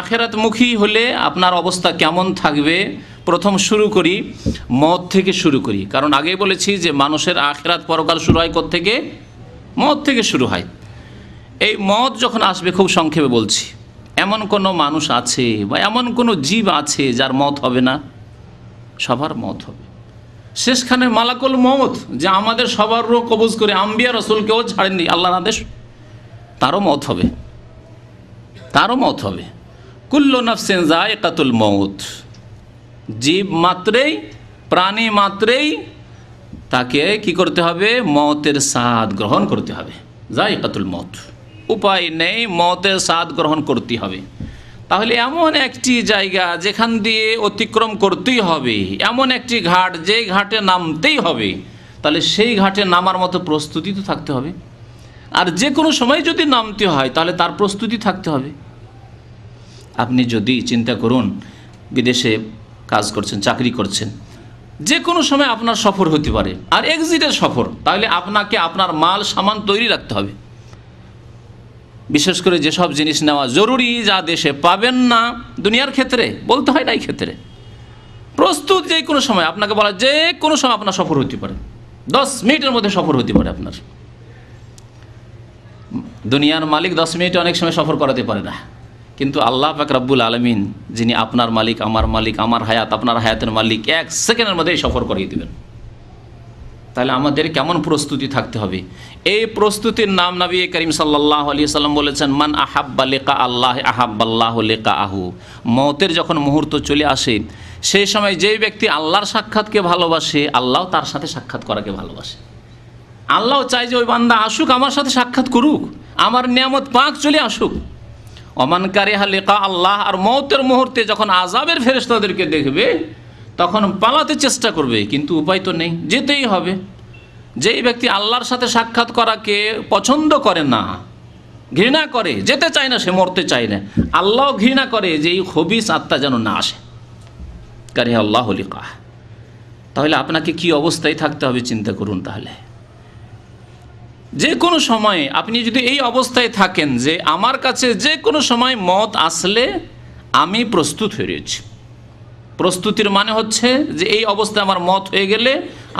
আখেরাত মুখী হলে আপনার অবস্থা কেমন থাকবে প্রথম শুরু করি মদ থেকে শুরু করি কারণ আগে বলেছি যে মানুষের আখেরাত পরকাল শুরু হয় থেকে মদ থেকে শুরু হয় এই মদ যখন আসবে খুব সংক্ষেপে বলছি এমন কোনো মানুষ আছে বা এমন কোনো জীব আছে যার মত হবে না সবার মত হবে শেষখানে মালাকুল মত যে আমাদের সবারও কবজ করে আম্বিয়া রসুলকেও ছাড়েননি আল্লাহ আদেশ তারও মত হবে তারও মত হবে কুল্লো নফসেন যায় কাতুল মৌত জীব মাত্রেই প্রাণী মাত্রেই তাকে কি করতে হবে মতের স্বাদ গ্রহণ করতে হবে যাই কাতুল মত উপায় নেই মতের স্বাদ গ্রহণ করতে হবে তাহলে এমন একটি জায়গা যেখান দিয়ে অতিক্রম করতেই হবে এমন একটি ঘাট যে ঘাটে নামতেই হবে তাহলে সেই ঘাটে নামার মতো প্রস্তুতি তো থাকতে হবে আর যে কোনো সময় যদি নামতে হয় তাহলে তার প্রস্তুতি থাকতে হবে আপনি যদি চিন্তা করুন বিদেশে কাজ করছেন চাকরি করছেন যে কোনো সময় আপনার সফর হতে পারে আর এক্সিটের সফর তাহলে আপনাকে আপনার মাল সামান তৈরি রাখতে হবে বিশেষ করে যেসব জিনিস নেওয়া জরুরি যা দেশে পাবেন না দুনিয়ার ক্ষেত্রে বলতে হয় না এই ক্ষেত্রে প্রস্তুত যে কোনো সময় আপনাকে বলা যে কোনো সময় আপনার সফর হতে পারে দশ মিনিটের মধ্যে সফর হতে পারে আপনার দুনিয়ার মালিক দশ মিনিটে অনেক সময় সফর করাতে পারে না কিন্তু আল্লাহ পাক রাব্বুল আলমিন যিনি আপনার মালিক আমার মালিক আমার হায়াত আপনার হায়াতের মালিক এক সেকেন্ডের মধ্যেই সফর করিয়ে দেবেন তাহলে আমাদের কেমন প্রস্তুতি থাকতে হবে এই প্রস্তুতির নাম নবী করিম সাল্লাহ আলি সাল্লাম বলেছেন মান আহাব্বা লেকা আল্লাহ আহাব্বাল্লাহ লেকা আহু মতের যখন মুহূর্ত চলে আসে সেই সময় যেই ব্যক্তি আল্লাহর সাক্ষাৎকে ভালোবাসে আল্লাহ তার সাথে সাক্ষাৎ করাকে ভালোবাসে আল্লাহ চাই যে ওই বান্দা আসুক আমার সাথে সাক্ষাৎ করুক আমার নিয়ামত পাক চলে আসুক অমানকারী হালিকা আল্লাহ আর মৌতের মুহূর্তে যখন আজাবের ফেরেস্তাদেরকে দেখবে তখন পালাতে চেষ্টা করবে কিন্তু উপায় তো নেই যেতেই হবে যেই ব্যক্তি আল্লাহর সাথে সাক্ষাৎ করাকে পছন্দ করে না ঘৃণা করে যেতে চায় না সে মরতে চায় না আল্লাহ ঘৃণা করে যে এই হবিস আত্মা যেন না আসে কারি আল্লাহ হলিকা তাহলে আপনাকে কি অবস্থায় থাকতে হবে চিন্তা করুন তাহলে যে কোনো সময়ে আপনি যদি এই অবস্থায় থাকেন যে আমার কাছে যে কোনো সময় মত আসলে আমি প্রস্তুত হয়ে রয়েছি প্রস্তুতির মানে হচ্ছে যে এই অবস্থায় আমার মত হয়ে গেলে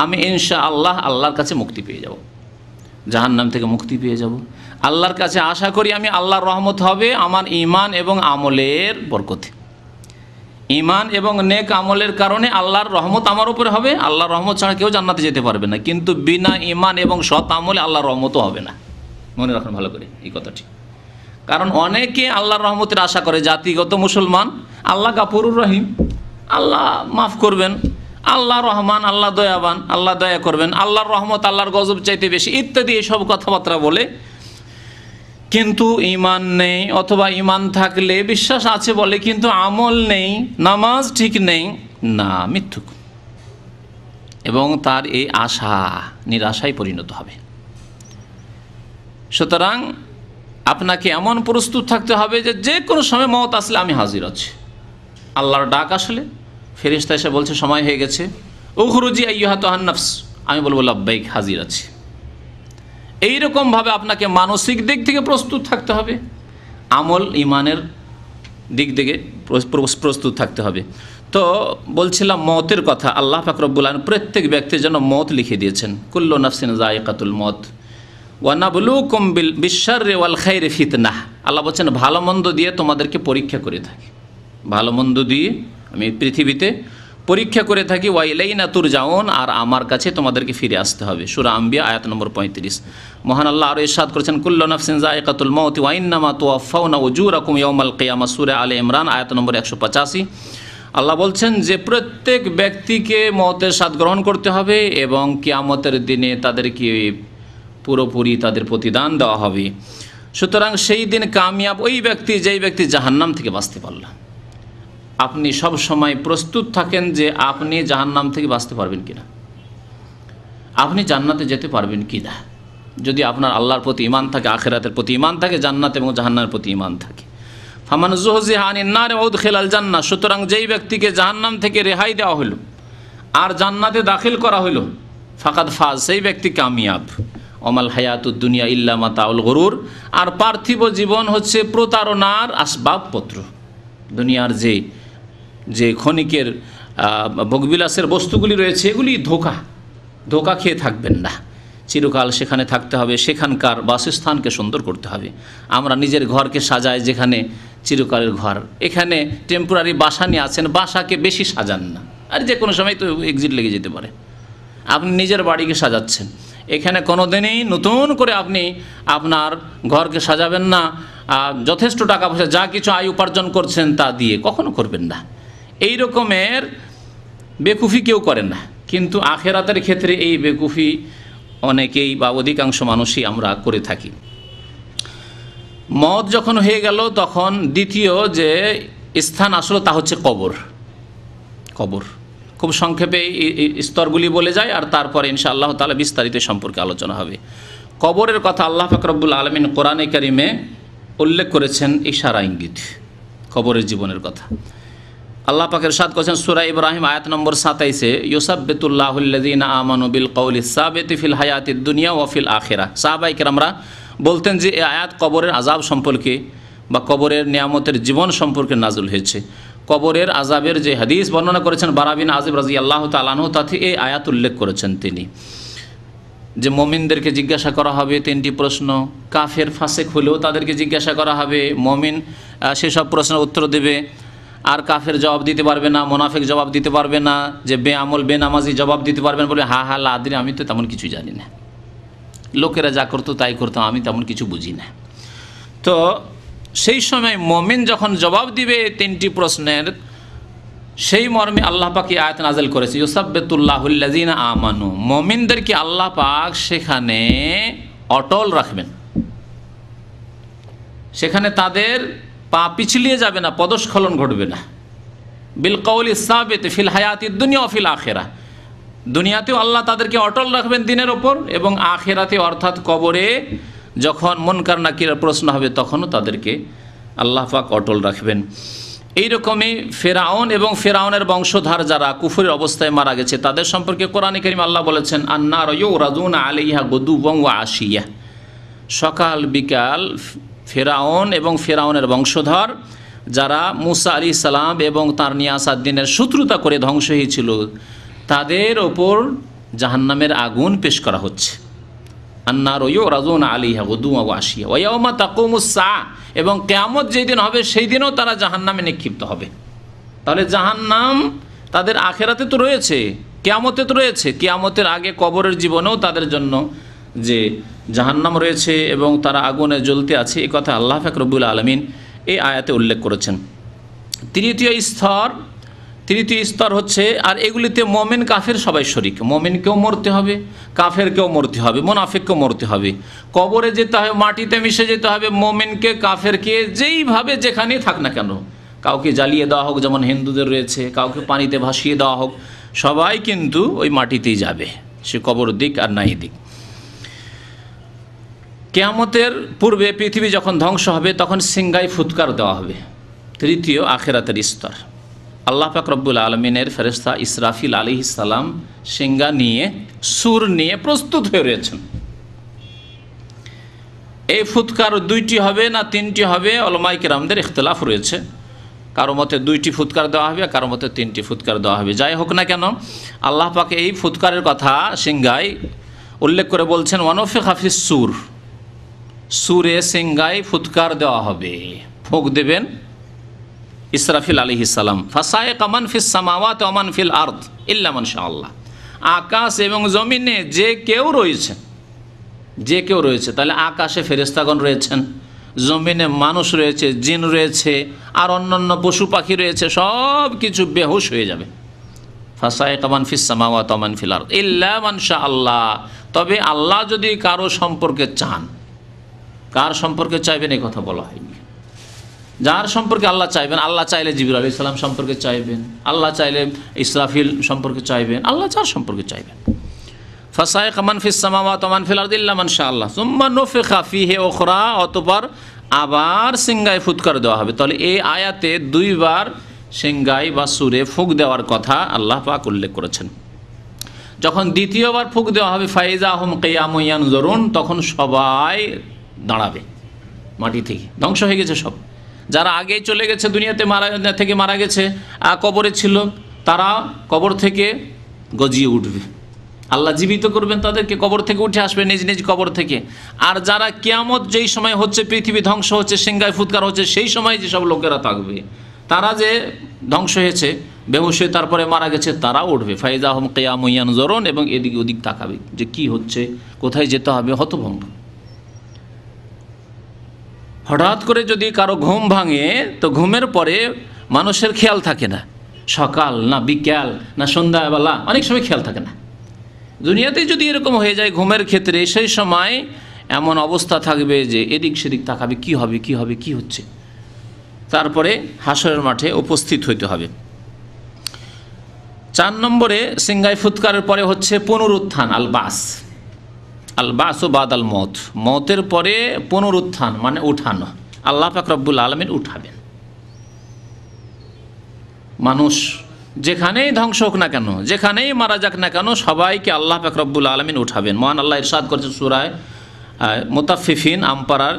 আমি ইনশা আল্লাহ আল্লাহর কাছে মুক্তি পেয়ে যাব জাহান নাম থেকে মুক্তি পেয়ে যাব আল্লাহর কাছে আশা করি আমি আল্লাহর রহমত হবে আমার ইমান এবং আমলের বরকতে ইমান এবং নেক আমলের কারণে আল্লাহর রহমত আমার উপরে হবে আল্লাহর রহমত ছাড়া কেউ জান্নাতে যেতে পারবে না কিন্তু বিনা ইমান এবং সৎ আমলে আল্লাহর রহমতও হবে না মনে রাখুন ভালো করে এই কথাটি কারণ অনেকে আল্লাহর রহমতের আশা করে জাতিগত মুসলমান আল্লাহ কাপুরুর রহিম আল্লাহ মাফ করবেন আল্লাহ রহমান আল্লাহ দয়াবান আল্লাহ দয়া করবেন আল্লাহর রহমত আল্লাহর গজব চাইতে বেশি ইত্যাদি এসব কথাবার্তা বলে কিন্তু ইমান নেই অথবা ইমান থাকলে বিশ্বাস আছে বলে কিন্তু আমল নেই নামাজ ঠিক নেই না মিথ্যুক এবং তার এই আশা নিরাশায় পরিণত হবে সুতরাং আপনাকে এমন প্রস্তুত থাকতে হবে যে যে কোনো সময় মত আসলে আমি হাজির আছি আল্লাহর ডাক আসলে ফেরিস্তা এসে বলছে সময় হয়ে গেছে ও ওখরুজি আইহাত আহান্নাফস আমি বলবো লব্বাইক হাজির আছি এইরকমভাবে ভাবে আপনাকে মানসিক দিক থেকে প্রস্তুত থাকতে হবে আমল ইমানের দিক থেকে প্রস্তুত থাকতে হবে তো বলছিলাম মতের কথা আল্লাহ ফাকরবুল আলম প্রত্যেক ব্যক্তির জন্য মত লিখে দিয়েছেন কুল্ল নাফসিন জায়কাতুল মত ওয়ানাবলু কম্বিল বিশ্বার ওয়াল খাই রে ফিতনাহ আল্লাহ বলছেন ভালো মন্দ দিয়ে তোমাদেরকে পরীক্ষা করে থাকি ভালো মন্দ দিয়ে আমি পৃথিবীতে পরীক্ষা করে থাকি না নাতুর জাউন আর আমার কাছে তোমাদেরকে ফিরে আসতে হবে সুরা আম্বিয়া আয়াত নম্বর পঁয়ত্রিশ মহান আল্লাহ আরও ইসাদ করেছেন কুল্লনাফসিন জায়কাতুল মৌতি ওয়াইন্নামা তোয়াফাউনা উজুর আকুম ইয়মাল কেয়ামা সুরে আলে ইমরান আয়াত নম্বর একশো পঁচাশি আল্লাহ বলছেন যে প্রত্যেক ব্যক্তিকে মতের স্বাদ গ্রহণ করতে হবে এবং কিয়ামতের দিনে তাদেরকে পুরোপুরি তাদের প্রতিদান দেওয়া হবে সুতরাং সেই দিন কামিয়াব ওই ব্যক্তি যেই ব্যক্তি জাহান্নাম থেকে বাঁচতে পারলাম আপনি সব সময় প্রস্তুত থাকেন যে আপনি জাহান্নাম থেকে বাঁচতে পারবেন কিনা আপনি জান্নাতে যেতে পারবেন কি না যদি আপনার আল্লাহর প্রতি ইমান থাকে আখেরাতের প্রতি ইমান থাকে জান্নাত এবং জাহান্নার প্রতি ইমান থাকে ফামান না রে ওদ খেলাল জান্না সুতরাং যেই ব্যক্তিকে জাহান্নাম থেকে রেহাই দেওয়া হলো আর জান্নাতে দাখিল করা হলো ফাকাত ফাজ সেই ব্যক্তি কামিয়াব অমাল হায়াতুদ দুনিয়া ইল্লা মাতাউল গরুর আর পার্থিব জীবন হচ্ছে প্রতারণার আসবাবপত্র দুনিয়ার যে যে ক্ষণিকের বগবিলাসের বস্তুগুলি রয়েছে এগুলি ধোকা ধোকা খেয়ে থাকবেন না চিরকাল সেখানে থাকতে হবে সেখানকার বাসস্থানকে সুন্দর করতে হবে আমরা নিজের ঘরকে সাজাই যেখানে চিরকালের ঘর এখানে টেম্পোরারি বাসা নিয়ে আছেন বাসাকে বেশি সাজান না আর যে কোনো সময় তো এক্সিট লেগে যেতে পারে আপনি নিজের বাড়িকে সাজাচ্ছেন এখানে কোনো দিনই নতুন করে আপনি আপনার ঘরকে সাজাবেন না যথেষ্ট টাকা পয়সা যা কিছু আয় উপার্জন করছেন তা দিয়ে কখনো করবেন না এই রকমের বেকুফি কেউ করেন না কিন্তু আখেরাতের ক্ষেত্রে এই বেকুফি অনেকেই বা অধিকাংশ মানুষই আমরা করে থাকি মদ যখন হয়ে গেল তখন দ্বিতীয় যে স্থান আসলো তা হচ্ছে কবর কবর খুব সংক্ষেপে এই স্তরগুলি বলে যায় আর তারপরে ইনশা আল্লাহ তালা বিস্তারিত সম্পর্কে আলোচনা হবে কবরের কথা আল্লাহ ফাকরবুল আলমিন কোরআনে কারিমে উল্লেখ করেছেন ইশারা ইঙ্গিত কবরের জীবনের কথা আল্লাহ পাকের সাদ করেছেন সুরা ইব্রাহিম আয়াত নম্বর সাতাইশে ইউসাবেতুল্লাহুল্লাদিন আমানু বিল কৌলি সাবেতি ফিল হায়াতি দুনিয়া ও ফিল আখেরা সাহবাইকে আমরা বলতেন যে এই আয়াত কবরের আজাব সম্পর্কে বা কবরের নিয়ামতের জীবন সম্পর্কে নাজুল হয়েছে কবরের আজাবের যে হাদিস বর্ণনা করেছেন বারাবিন আজিব রাজি আল্লাহ তালানহ তাতে এই আয়াত উল্লেখ করেছেন তিনি যে মমিনদেরকে জিজ্ঞাসা করা হবে তিনটি প্রশ্ন কাফের ফাঁসে খুলেও তাদেরকে জিজ্ঞাসা করা হবে মমিন সেসব প্রশ্নের উত্তর দেবে আর কাফের জবাব দিতে পারবে না মোনাফেক জবাব দিতে পারবে না যে বে আমল বেনামাজি জবাব দিতে পারবেন বলে হা হা লাদিন আমি তো তেমন কিছু জানি না লোকেরা যা করতো তাই করতো আমি তেমন কিছু বুঝি না তো সেই সময় মমিন যখন জবাব দিবে তিনটি প্রশ্নের সেই মর্মে আল্লাহ পাক আয়াত নাজেল করেছে ইউসাবেতুল্লাহুল্লাজিন আমানু মমিনদেরকে আল্লাহ পাক সেখানে অটল রাখবেন সেখানে তাদের পা পিছলিয়ে যাবে না পদস্খলন ঘটবে না বিলকৌল ইসাবেত ফিল হায়াত দুনিয়া ফিল আখেরা দুনিয়াতেও আল্লাহ তাদেরকে অটল রাখবেন দিনের ওপর এবং আখেরাতে অর্থাৎ কবরে যখন মনকার নাকির প্রশ্ন হবে তখনও তাদেরকে আল্লাহ পাক অটল রাখবেন এইরকমই ফেরাউন এবং ফেরাউনের বংশধার যারা কুফুরের অবস্থায় মারা গেছে তাদের সম্পর্কে কোরআনে করিম আল্লাহ বলেছেন আন্না রয়ু রাজুন আলিহা গদু বং আসিয়া সকাল বিকাল ফেরাউন এবং ফেরাউনের বংশধর যারা মুসা আলি সালাম এবং তার নিয়াসাদ্দিনের শত্রুতা করে ধ্বংস হয়েছিল তাদের ওপর জাহান্নামের আগুন পেশ করা হচ্ছে আন্নার ওই রাজুন আলী হাগুদু আশিয়া ওয়াউমা তাকুমুসা এবং কেয়ামত যেই দিন হবে সেই দিনও তারা জাহান্নামে নিক্ষিপ্ত হবে তাহলে জাহান্নাম তাদের আখেরাতে তো রয়েছে কেয়ামতে তো রয়েছে কেয়ামতের আগে কবরের জীবনেও তাদের জন্য যে জাহান্নাম রয়েছে এবং তারা আগুনে জ্বলতে আছে এ কথা আল্লাহ ফাকরবুল আলমিন এই আয়াতে উল্লেখ করেছেন তৃতীয় স্তর তৃতীয় স্তর হচ্ছে আর এগুলিতে মমিন কাফের সবাই শরিক মমিনকেও মরতে হবে কাফেরকেও মরতে হবে মোনাফিককেও মরতে হবে কবরে যেতে হবে মাটিতে মিশে যেতে হবে মমিনকে কাফেরকে যেইভাবে যেখানেই থাক না কেন কাউকে জ্বালিয়ে দেওয়া হোক যেমন হিন্দুদের রয়েছে কাউকে পানিতে ভাসিয়ে দেওয়া হোক সবাই কিন্তু ওই মাটিতেই যাবে সে কবর দিক আর নাই দিক কেয়ামতের পূর্বে পৃথিবী যখন ধ্বংস হবে তখন সিঙ্গাই ফুৎকার দেওয়া হবে তৃতীয় আখেরাতের স্তর আল্লাহ পাক রব্বুল আলমিনের ফেরেস্তা ইসরাফিল আলী ইসালাম সিঙ্গা নিয়ে সুর নিয়ে প্রস্তুত হয়ে রয়েছেন এই ফুৎকার দুইটি হবে না তিনটি হবে অলমাই কেরামদের ইখতলাফ রয়েছে কারো মতে দুইটি ফুৎকার দেওয়া হবে কারো মতে তিনটি ফুৎকার দেওয়া হবে যাই হোক না কেন আল্লাহ পাকে এই ফুৎকারের কথা সিঙ্গাই উল্লেখ করে বলছেন ওয়ানফে হাফিজ সুর সুরে সেঙ্গায় ফুৎকার দেওয়া হবে ফোঁক দেবেন ইসরাফিল আলী ইসালাম ফাসায় কামান ফিস সামাওয়াত অমান ফিল আর্থ ইল্লামান শাহ আকাশ এবং জমিনে যে কেউ রয়েছে যে কেউ রয়েছে তাহলে আকাশে ফেরেস্তাগণ রয়েছেন জমিনে মানুষ রয়েছে জিন রয়েছে আর অন্যান্য পশু পাখি রয়েছে সব কিছু বেহুশ হয়ে যাবে ফাসায় কামান ফিস সামাওয়াত অমান ফিল আর্থ ইল্লামান শাহ আল্লাহ তবে আল্লাহ যদি কারো সম্পর্কে চান কার সম্পর্কে চাইবেন এই কথা বলা হয়নি যার সম্পর্কে আল্লাহ চাইবেন আল্লাহ চাইলে জিবির আলী ইসলাম সম্পর্কে চাইবেন আল্লাহ চাইলে ইসরাফিল সম্পর্কে চাইবেন আল্লাহ যার সম্পর্কে চাইবেন ফাসায় কামান ফিসামা তমান ফিলার্দিল্লামান শাহ আল্লাহ সুম্মা নোফে খাফি হে ওখরা অতপর আবার সিঙ্গায় ফুৎকার দেওয়া হবে তাহলে এই আয়াতে দুইবার সিঙ্গাই বা সুরে ফুক দেওয়ার কথা আল্লাহ পাক উল্লেখ করেছেন যখন দ্বিতীয়বার ফুক দেওয়া হবে ফাইজা আহম কেয়াময়ান জরুন তখন সবাই দাঁড়াবে মাটি থেকে ধ্বংস হয়ে গেছে সব যারা আগে চলে গেছে দুনিয়াতে মারা থেকে মারা গেছে কবরে ছিল তারা কবর থেকে গজিয়ে উঠবে আল্লাহ জীবিত করবেন তাদেরকে কবর থেকে উঠে আসবে নিজ নিজ কবর থেকে আর যারা কেয়ামত যেই সময় হচ্ছে পৃথিবী ধ্বংস হচ্ছে সিঙ্গায় ফুৎকার হচ্ছে সেই সময় যেসব লোকেরা থাকবে তারা যে ধ্বংস হয়েছে হয়ে তারপরে মারা গেছে তারা উঠবে ফাইজা আহম কেয়াম জরন এবং এদিক ওদিক তাকাবে যে কি হচ্ছে কোথায় যেতে হবে হতভঙ্গ হঠাৎ করে যদি কারো ঘুম ভাঙে তো ঘুমের পরে মানুষের খেয়াল থাকে না সকাল না বিকাল না সন্ধ্যাবেলা অনেক সময় খেয়াল থাকে না দুনিয়াতে যদি এরকম হয়ে যায় ঘুমের ক্ষেত্রে সেই সময় এমন অবস্থা থাকবে যে এদিক সেদিক তাকাবে কি হবে কি হবে কি হচ্ছে তারপরে হাসরের মাঠে উপস্থিত হইতে হবে চার নম্বরে সিঙ্গাই ফুৎকারের পরে হচ্ছে পুনরুত্থান আল বাস আল বাসু বাদ আল মত মতের পরে পুনরুত্থান মানে উঠানো আল্লাহ পাক রব্বুল আলমিন উঠাবেন মানুষ যেখানেই ধ্বংস হোক না কেন যেখানেই মারা যাক না কেন সবাইকে আল্লাহ পাক রব্বুল আলমিন উঠাবেন মহান আল্লাহ ইরশাদ করছে সুরায় মোতাফিফিন আমপারার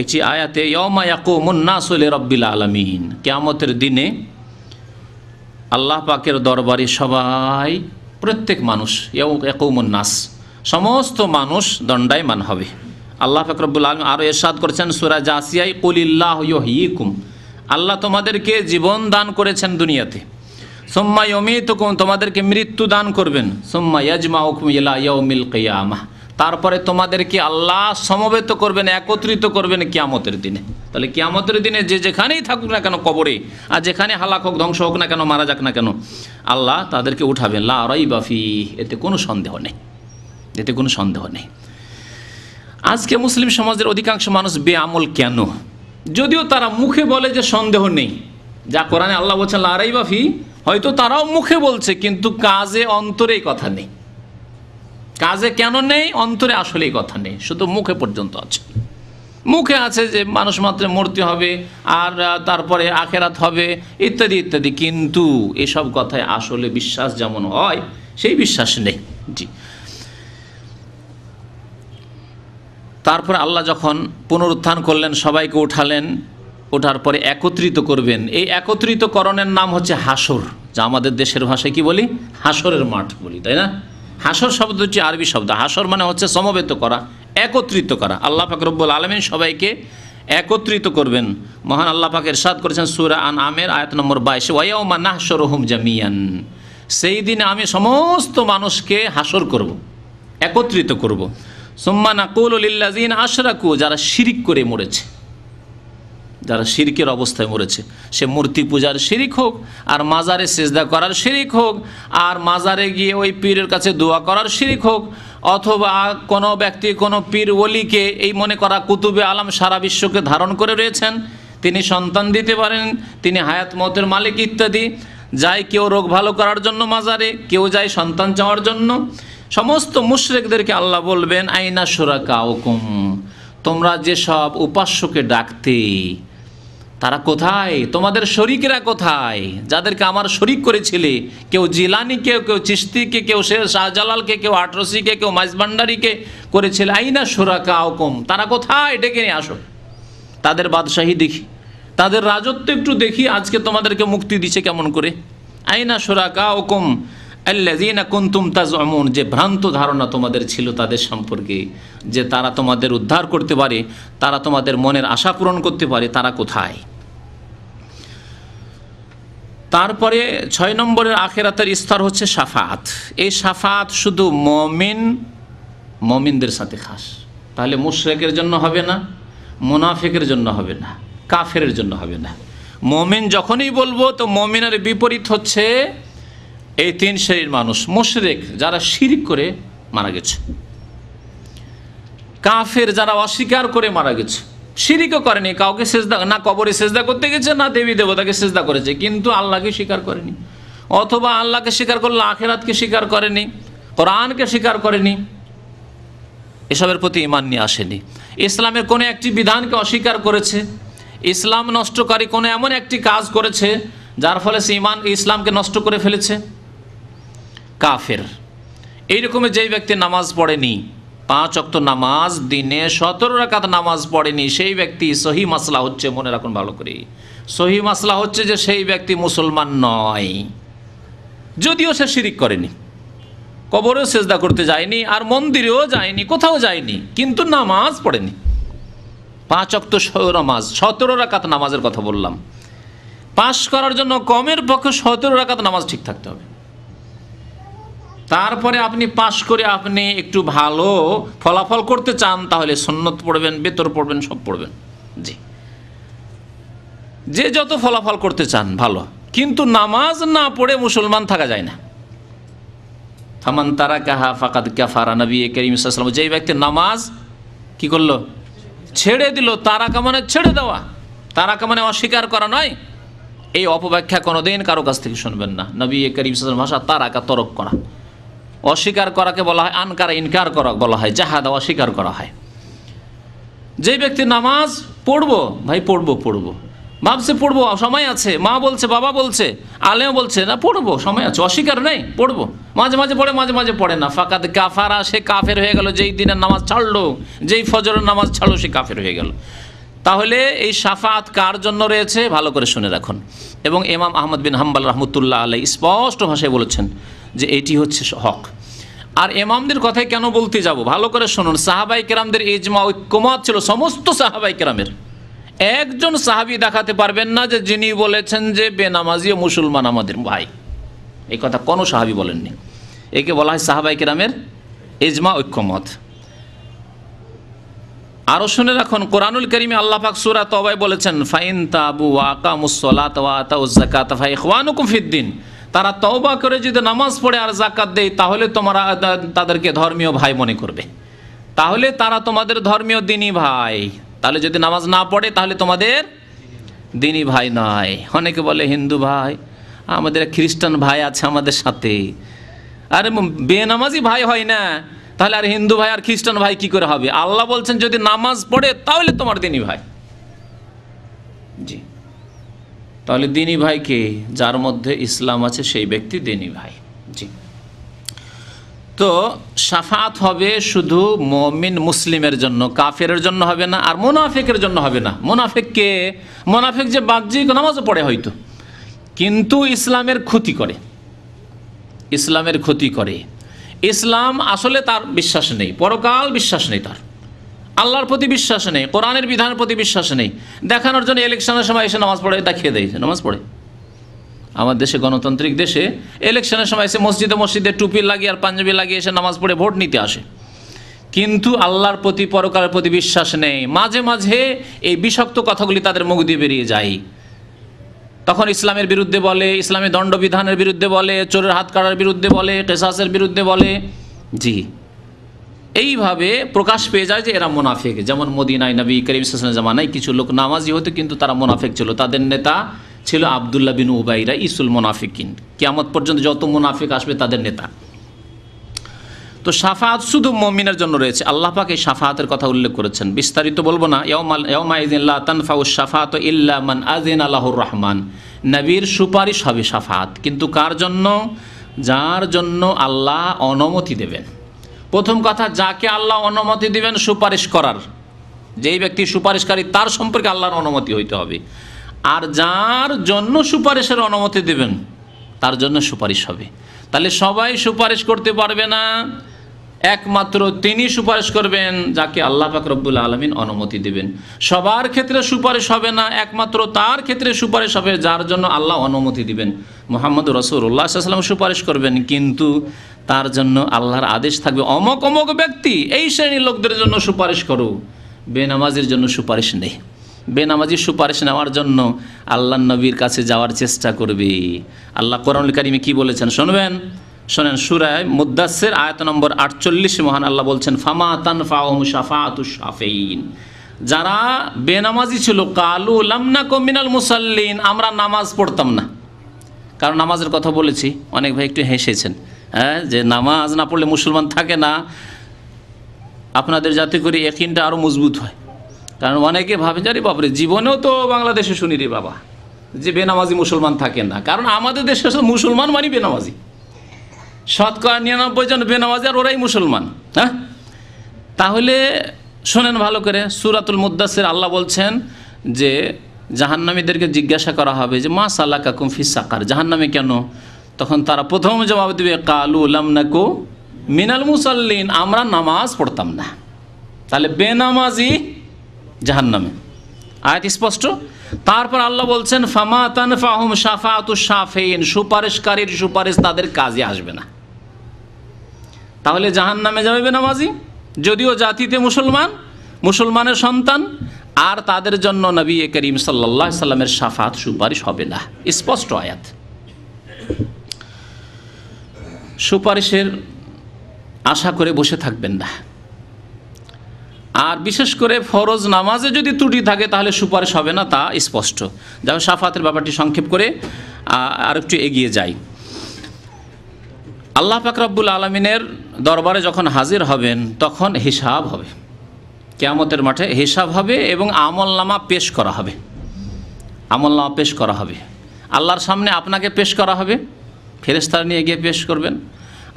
একটি আয়াতে ইয়মা ইয়াকুমুন্নাসুল রব্বিল আলমিন কেয়ামতের দিনে আল্লাহ পাকের দরবারে সবাই প্রত্যেক মানুষ ইয়াকুমুন্নাস নাস সমস্ত মানুষ দণ্ডায়মান হবে আল্লাহ ফকরবুল আলম আরও এরশাদ করেছেন সুরা জাসিয়াই কুলিল্লাহ ইকুম আল্লাহ তোমাদেরকে জীবন দান করেছেন দুনিয়াতে সোম্মাই ইয়মিতুকুম তোমাদেরকে মৃত্যু দান করবেন সোম্মা ইয়াজমা হুকুম ইয়মিল কেয়ামা তারপরে তোমাদেরকে আল্লাহ সমবেত করবেন একত্রিত করবেন কিয়ামতের দিনে তাহলে কিয়ামতের দিনে যে যেখানেই থাকুক না কেন কবরে আর যেখানে হালাক হোক ধ্বংস হোক না কেন মারা যাক না কেন আল্লাহ তাদেরকে উঠাবেন লা রাই বাফি এতে কোনো সন্দেহ নেই এতে কোনো সন্দেহ নেই আজকে মুসলিম সমাজের অধিকাংশ মানুষ বেআমল কেন যদিও তারা মুখে বলে যে সন্দেহ নেই যা কোরআনে আল্লাহ বলছেন লারাই বাফি হয়তো তারাও মুখে বলছে কিন্তু কাজে অন্তরেই কথা নেই কাজে কেন নেই অন্তরে আসলেই কথা নেই শুধু মুখে পর্যন্ত আছে মুখে আছে যে মানুষ মাত্রে মূর্তি হবে আর তারপরে আখেরাত হবে ইত্যাদি ইত্যাদি কিন্তু এসব কথায় আসলে বিশ্বাস যেমন হয় সেই বিশ্বাস নেই জি তারপর আল্লাহ যখন পুনরুত্থান করলেন সবাইকে উঠালেন ওঠার পরে একত্রিত করবেন এই একত্রিতকরণের নাম হচ্ছে হাসর যা আমাদের দেশের ভাষায় কি বলি হাসরের মাঠ বলি তাই না হাসর শব্দ হচ্ছে আরবি শব্দ হাসর মানে হচ্ছে সমবেত করা একত্রিত করা আল্লাহ পাক রব্বুল আলমিন সবাইকে একত্রিত করবেন মহান আল্লাহ পাক এরশাদ করেছেন সুরা আন আমের আয়াত নম্বর বাইশ ওয়াইয়াউমা নাহসর হুম জামিয়ান সেই দিনে আমি সমস্ত মানুষকে হাসর করব একত্রিত করব সোম্মা নাকুলিল্লাজিন আশরাকু যারা শিরিক করে মরেছে যারা শিরিকের অবস্থায় মরেছে সে মূর্তি পূজার শিরিক হোক আর মাজারে সেজদা করার শিরিক হোক আর মাজারে গিয়ে ওই পীরের কাছে দোয়া করার শিরিক হোক অথবা কোনো ব্যক্তি কোনো পীর ওলিকে এই মনে করা কুতুবে আলম সারা বিশ্বকে ধারণ করে রয়েছেন তিনি সন্তান দিতে পারেন তিনি হায়াত মতের মালিক ইত্যাদি যায় কেউ রোগ ভালো করার জন্য মাজারে কেউ যায় সন্তান চাওয়ার জন্য সমস্ত মুশরেকদেরকে আল্লাহ বলবেন আইনা সুরা কাউকুম তোমরা যেসব উপাস্যকে ডাকতে তারা কোথায় তোমাদের শরিকরা কোথায় যাদেরকে আমার শরিক করেছিলে কেউ জিলানিকে কেউ চিস্তিকে কেউ শের শাহজালালকে কেউ আটরসিকে কেউ মাইজভান্ডারিকে করেছিল আইনা সুরা কাউকুম তারা কোথায় ডেকে নিয়ে আসো তাদের বাদশাহী দেখি তাদের রাজত্ব একটু দেখি আজকে তোমাদেরকে মুক্তি দিছে কেমন করে আইনা সুরা কাউকুম যে ভ্রান্ত ধারণা তোমাদের ছিল তাদের সম্পর্কে যে তারা তোমাদের উদ্ধার করতে পারে তারা তোমাদের মনের আশা পূরণ করতে পারে তারা কোথায় তারপরে ছয় নম্বরের আখেরাতের স্তর হচ্ছে সাফাত এই সাফাত শুধু মমিন মমিনদের সাথে খাস তাহলে মুশ্রেকের জন্য হবে না মোনাফেকের জন্য হবে না কাফের জন্য হবে না মমিন যখনই বলবো তো মমিনের বিপরীত হচ্ছে এই তিন শ্রেণীর মানুষ মোশরেক যারা শিরিক করে মারা গেছে কাফের যারা অস্বীকার করে মারা গেছে শিরিকও করেনি কাউকে সেজদা না কবরে সেজদা করতে গেছে না দেবী দেবতাকে সেজদা করেছে কিন্তু আল্লাহকে স্বীকার করেনি অথবা আল্লাহকে স্বীকার করলে আখেরাতকে স্বীকার করেনি কোরআনকে স্বীকার করেনি এসবের প্রতি ইমান নিয়ে আসেনি ইসলামের কোনো একটি বিধানকে অস্বীকার করেছে ইসলাম নষ্টকারী কোনো এমন একটি কাজ করেছে যার ফলে সে ইমান ইসলামকে নষ্ট করে ফেলেছে কাফের এই রকমের যেই ব্যক্তি নামাজ পড়েনি পাঁচ অক্ত নামাজ দিনে সতেরো রাকাত নামাজ পড়েনি সেই ব্যক্তি সহি মাসলা হচ্ছে মনে রাখুন ভালো করে সহি মাসলা হচ্ছে যে সেই ব্যক্তি মুসলমান নয় যদিও সে শিরিক করেনি কবরেও সেজদা করতে যায়নি আর মন্দিরেও যায়নি কোথাও যায়নি কিন্তু নামাজ পড়েনি পাঁচ অক্ত নামাজ সতেরো রাকাত নামাজের কথা বললাম পাশ করার জন্য কমের পক্ষে সতেরো রাকাত নামাজ ঠিক থাকতে হবে তারপরে আপনি পাশ করে আপনি একটু ভালো ফলাফল করতে চান তাহলে সন্ন্যত পড়বেন বেতর পড়বেন সব পড়বেন জি যে যত ফলাফল করতে চান ভালো কিন্তু নামাজ না পড়ে মুসলমান থাকা যায় না হামান তারা কাহা ফাকাদ কাফারা নবী করিম ইসলাম যেই ব্যক্তি নামাজ কি করলো ছেড়ে দিল তারা কামানে ছেড়ে দেওয়া তারা কামানে অস্বীকার করা নয় এই অপব্যাখ্যা কোনোদিন কারো কাছ থেকে শুনবেন না নবী করিম ইসলাম ভাষা তারাকা তরক করা অস্বীকার করাকে বলা হয় আনকার ইনকার করা বলা হয় জাহাদা অস্বীকার করা হয় যে ব্যক্তি নামাজ পড়বো ভাই পড়বো পড়বো ভাবছে পড়বো সময় আছে মা বলছে বাবা বলছে আলেও বলছে না পড়বো সময় আছে অস্বীকার নেই পড়বো মাঝে মাঝে পড়ে মাঝে মাঝে পড়ে না ফাঁকা কাফারা সে কাফের হয়ে গেল যেই দিনের নামাজ ছাড়লো যেই ফজরের নামাজ ছাড়লো সে কাফের হয়ে গেল তাহলে এই সাফাত কার জন্য রয়েছে ভালো করে শুনে রাখুন এবং এমাম আহমদ বিন হাম্বাল রহমতুল্লাহ আলাই স্পষ্ট ভাষায় বলেছেন যে এটি হচ্ছে হক আর এমামদের কথায় কেন বলতে যাব ভালো করে শুনুন সাহাবাই কেরামদের এজমা ঐক্যমত ছিল সমস্ত সাহাবাই কেরামের একজন সাহাবি দেখাতে পারবেন না যে যিনি বলেছেন যে বেনামাজি মুসলমান আমাদের ভাই এই কথা কোনো সাহাবি বলেননি একে বলা হয় সাহাবাই কেরামের এজমা ঐক্যমত আরও শুনে রাখুন কোরআনুল করিমে আল্লাহ পাক সুরা তবাই বলেছেন ফাইন তাবু ওয়াকা মুসলাত ওয়াতা উজ্জাকাত ফাই ফিদ্দিন তারা তওবা করে যদি নামাজ পড়ে আর জাকাত দেয় তাহলে তোমরা তাদেরকে ধর্মীয় ভাই মনে করবে তাহলে তারা তোমাদের ধর্মীয় দিনী ভাই তাহলে যদি নামাজ না পড়ে তাহলে তোমাদের দিনী ভাই নয় অনেকে বলে হিন্দু ভাই আমাদের খ্রিস্টান ভাই আছে আমাদের সাথে আর বেনামাজি ভাই হয় না তাহলে আর হিন্দু ভাই আর খ্রিস্টান ভাই কি করে হবে আল্লাহ বলছেন যদি নামাজ পড়ে তাহলে তোমার দিনী ভাই জি তাহলে দিনী ভাই কে যার মধ্যে ইসলাম আছে সেই ব্যক্তি দিনী ভাই জি তো সাফাত হবে শুধু মমিন মুসলিমের জন্য কাফের জন্য হবে না আর মোনাফেকের জন্য হবে না মোনাফেককে মোনাফেক যে বাহ্যিক নামাজও পড়ে হয়তো কিন্তু ইসলামের ক্ষতি করে ইসলামের ক্ষতি করে ইসলাম আসলে তার বিশ্বাস নেই পরকাল বিশ্বাস নেই তার আল্লাহর প্রতি বিশ্বাস নেই কোরআনের বিধানের প্রতি বিশ্বাস নেই দেখানোর জন্য ইলেকশনের সময় এসে নামাজ পড়ে দেখিয়ে দেয় নামাজ পড়ে আমার দেশে গণতান্ত্রিক দেশে ইলেকশনের সময় এসে মসজিদে মসজিদে টুপি লাগিয়ে আর পাঞ্জাবি লাগিয়ে এসে নামাজ পড়ে ভোট নিতে আসে কিন্তু আল্লাহর প্রতি পরকারের প্রতি বিশ্বাস নেই মাঝে মাঝে এই বিষাক্ত কথাগুলি তাদের মুখ দিয়ে বেরিয়ে যায় তখন ইসলামের বিরুদ্ধে বলে ইসলামী দণ্ডবিধানের বিরুদ্ধে বলে চোরের হাত কাটার বিরুদ্ধে বলে কেসাসের বিরুদ্ধে বলে জি এইভাবে প্রকাশ পেয়ে যায় যে এরা মোনাফেক যেমন মদিনায় নবী করিম ইসলামের জামানায় কিছু লোক নামাজি হতো কিন্তু তারা মোনাফেক ছিল তাদের নেতা ছিল আবদুল্লাহ বিন উবাইরা ইসুল মোনাফিক মোনাফিকিন কেমত পর্যন্ত যত মোনাফিক আসবে তাদের নেতা তো সাফাত শুধু মমিনের জন্য রয়েছে আল্লাহ পাক এই সাফাতের কথা উল্লেখ করেছেন বিস্তারিত বলবো না সাফাত আজিন আল্লাহর রহমান নবীর সুপারিশ হবে সাফাত কিন্তু কার জন্য যার জন্য আল্লাহ অনুমতি দেবেন প্রথম কথা যাকে আল্লাহ অনুমতি দিবেন সুপারিশ করার যেই ব্যক্তি সুপারিশকারী তার সম্পর্কে আল্লাহর অনুমতি হইতে হবে আর যার জন্য সুপারিশের অনুমতি দিবেন তার জন্য সুপারিশ হবে তাহলে সবাই সুপারিশ করতে পারবে না একমাত্র তিনি সুপারিশ করবেন যাকে আল্লাহ পাক রব্বুল আলমিন অনুমতি দেবেন সবার ক্ষেত্রে সুপারিশ হবে না একমাত্র তার ক্ষেত্রে সুপারিশ হবে যার জন্য আল্লাহ অনুমতি দিবেন মোহাম্মদ রসুল্লাহ সাল্লাম সুপারিশ করবেন কিন্তু তার জন্য আল্লাহর আদেশ থাকবে অমক অমক ব্যক্তি এই শ্রেণীর লোকদের জন্য সুপারিশ করো বেনামাজির জন্য সুপারিশ নেই বেনামাজির সুপারিশ নেওয়ার জন্য আল্লাহ নবীর কাছে যাওয়ার চেষ্টা করবে আল্লাহ করিমে কি বলেছেন শুনবেন শোনেন সুরায় মুদাসের আয়ত নম্বর আটচল্লিশে মহান আল্লাহ বলছেন ফামা তান ফাহম যারা বেনামাজি ছিল কালু লামনা কমিনাল মুসাল্লিন আমরা নামাজ পড়তাম না কারণ নামাজের কথা বলেছি অনেক ভাই একটু হেসেছেন হ্যাঁ যে নামাজ না পড়লে মুসলমান থাকে না আপনাদের যাতে করে একিনটা আরও মজবুত হয় কারণ অনেকে ভাবে যারি বাপরে জীবনেও তো বাংলাদেশে শুনি রে বাবা যে বেনামাজি মুসলমান থাকে না কারণ আমাদের দেশে মুসলমান মানি বেনামাজি শতকরা নিরানব্বই জন বেনামাজি আর ওরাই মুসলমান হ্যাঁ তাহলে শোনেন ভালো করে সুরাতুল মুদাসের আল্লাহ বলছেন যে জাহান্নামীদেরকে জিজ্ঞাসা করা হবে যে মা সাল্লা কাকুম সাকার জাহান্নামে কেন তখন তারা প্রথম জবাব দেবে কালু লামনাকু মিনাল মুসল্লিন আমরা নামাজ পড়তাম না তাহলে বেনামাজি জাহান্নামে আয়াত স্পষ্ট তারপর আল্লাহ বলছেন ফামা তান ফাহুম সাফাতু সাফেইন সুপারিশকারীর সুপারিশ তাদের কাজে আসবে না তাহলে জাহান নামে যাবে নামাজি যদিও জাতিতে মুসলমান মুসলমানের সন্তান আর তাদের জন্য নবী করিম সাল্লা সাল্লামের সাফাত সুপারিশ হবে না স্পষ্ট আয়াত সুপারিশের আশা করে বসে থাকবেন না আর বিশেষ করে ফরজ নামাজে যদি ত্রুটি থাকে তাহলে সুপারিশ হবে না তা স্পষ্ট যেমন সাফাতের ব্যাপারটি সংক্ষেপ করে আর একটু এগিয়ে যায় আল্লাহ পাক আলমিনের দরবারে যখন হাজির হবেন তখন হিসাব হবে কেয়ামতের মাঠে হিসাব হবে এবং আমল নামা পেশ করা হবে আমল নামা পেশ করা হবে আল্লাহর সামনে আপনাকে পেশ করা হবে ফেরেস্তার নিয়ে গিয়ে পেশ করবেন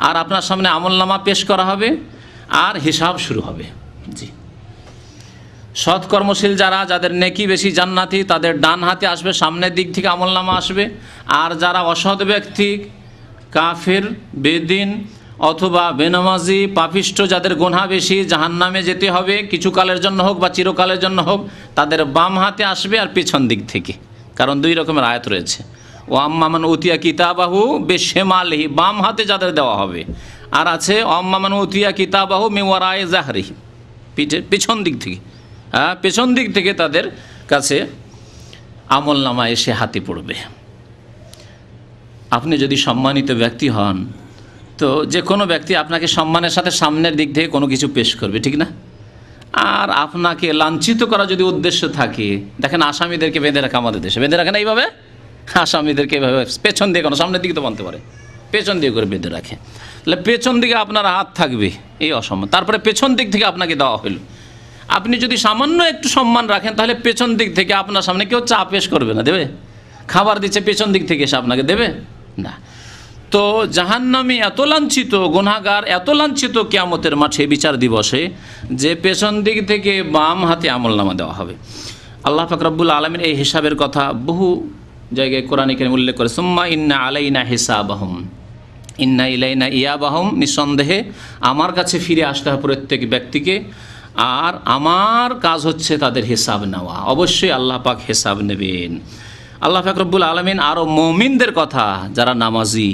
আর আপনার সামনে আমল নামা পেশ করা হবে আর হিসাব শুরু হবে জি সৎকর্মশীল যারা যাদের নেকি বেশি জান্নাতি তাদের ডান হাতে আসবে সামনের দিক থেকে আমল নামা আসবে আর যারা অসৎ ব্যক্তি কাফের বেদিন অথবা বেনামাজি পাপিষ্ট যাদের গোনা বেশি জাহান নামে যেতে হবে কিছু কালের জন্য হোক বা চিরকালের জন্য হোক তাদের বাম হাতে আসবে আর পেছন দিক থেকে কারণ দুই রকমের আয়াত রয়েছে ও আম্মামান উতিয়া কিতাবাহু বেশেমালহি বাম হাতে যাদের দেওয়া হবে আর আছে অম্মামান উতিয়া কিতাবাহু মেওয়ারায় জাহরিহি পিঠে পেছন দিক থেকে হ্যাঁ পেছন দিক থেকে তাদের কাছে আমল নামা এসে হাতে পড়বে আপনি যদি সম্মানিত ব্যক্তি হন তো যে কোনো ব্যক্তি আপনাকে সম্মানের সাথে সামনের দিক থেকে কোনো কিছু পেশ করবে ঠিক না আর আপনাকে লাঞ্ছিত করা যদি উদ্দেশ্য থাকে দেখেন আসামিদেরকে বেঁধে রাখা আমাদের দেশে বেঁধে রাখে না এইভাবে আসামিদেরকে এইভাবে পেছন দিয়ে কোনো সামনের দিকে তো বলতে পারে পেছন দিয়ে করে বেঁধে রাখে তাহলে পেছন দিকে আপনার হাত থাকবে এই অসম্মান তারপরে পেছন দিক থেকে আপনাকে দেওয়া হইল আপনি যদি সামান্য একটু সম্মান রাখেন তাহলে পেছন দিক থেকে আপনার সামনে কেউ চা পেশ করবে না দেবে খাবার দিচ্ছে পেছন দিক থেকে এসে আপনাকে দেবে না তো জাহান্নামী এত লাঞ্ছিত গুনাগার এত লাঞ্ছিত কেয়ামতের মাঠে বিচার দিবসে যে পেছন দিক থেকে বাম হাতে আমল নামা দেওয়া হবে আল্লাহ ফাকরাবুল আলমের এই হিসাবের কথা বহু জায়গায় কোরআন এখানে উল্লেখ করে সুম্মা ইন্না আলাইনা আহম ইন্না ইলাইনা ইয়াবাহম নিঃসন্দেহে আমার কাছে ফিরে আসতে হবে প্রত্যেক ব্যক্তিকে আর আমার কাজ হচ্ছে তাদের হিসাব নেওয়া অবশ্যই আল্লাহ পাক হিসাব নেবেন আল্লাহ ফাকরবুল আলমিন আরও মমিনদের কথা যারা নামাজি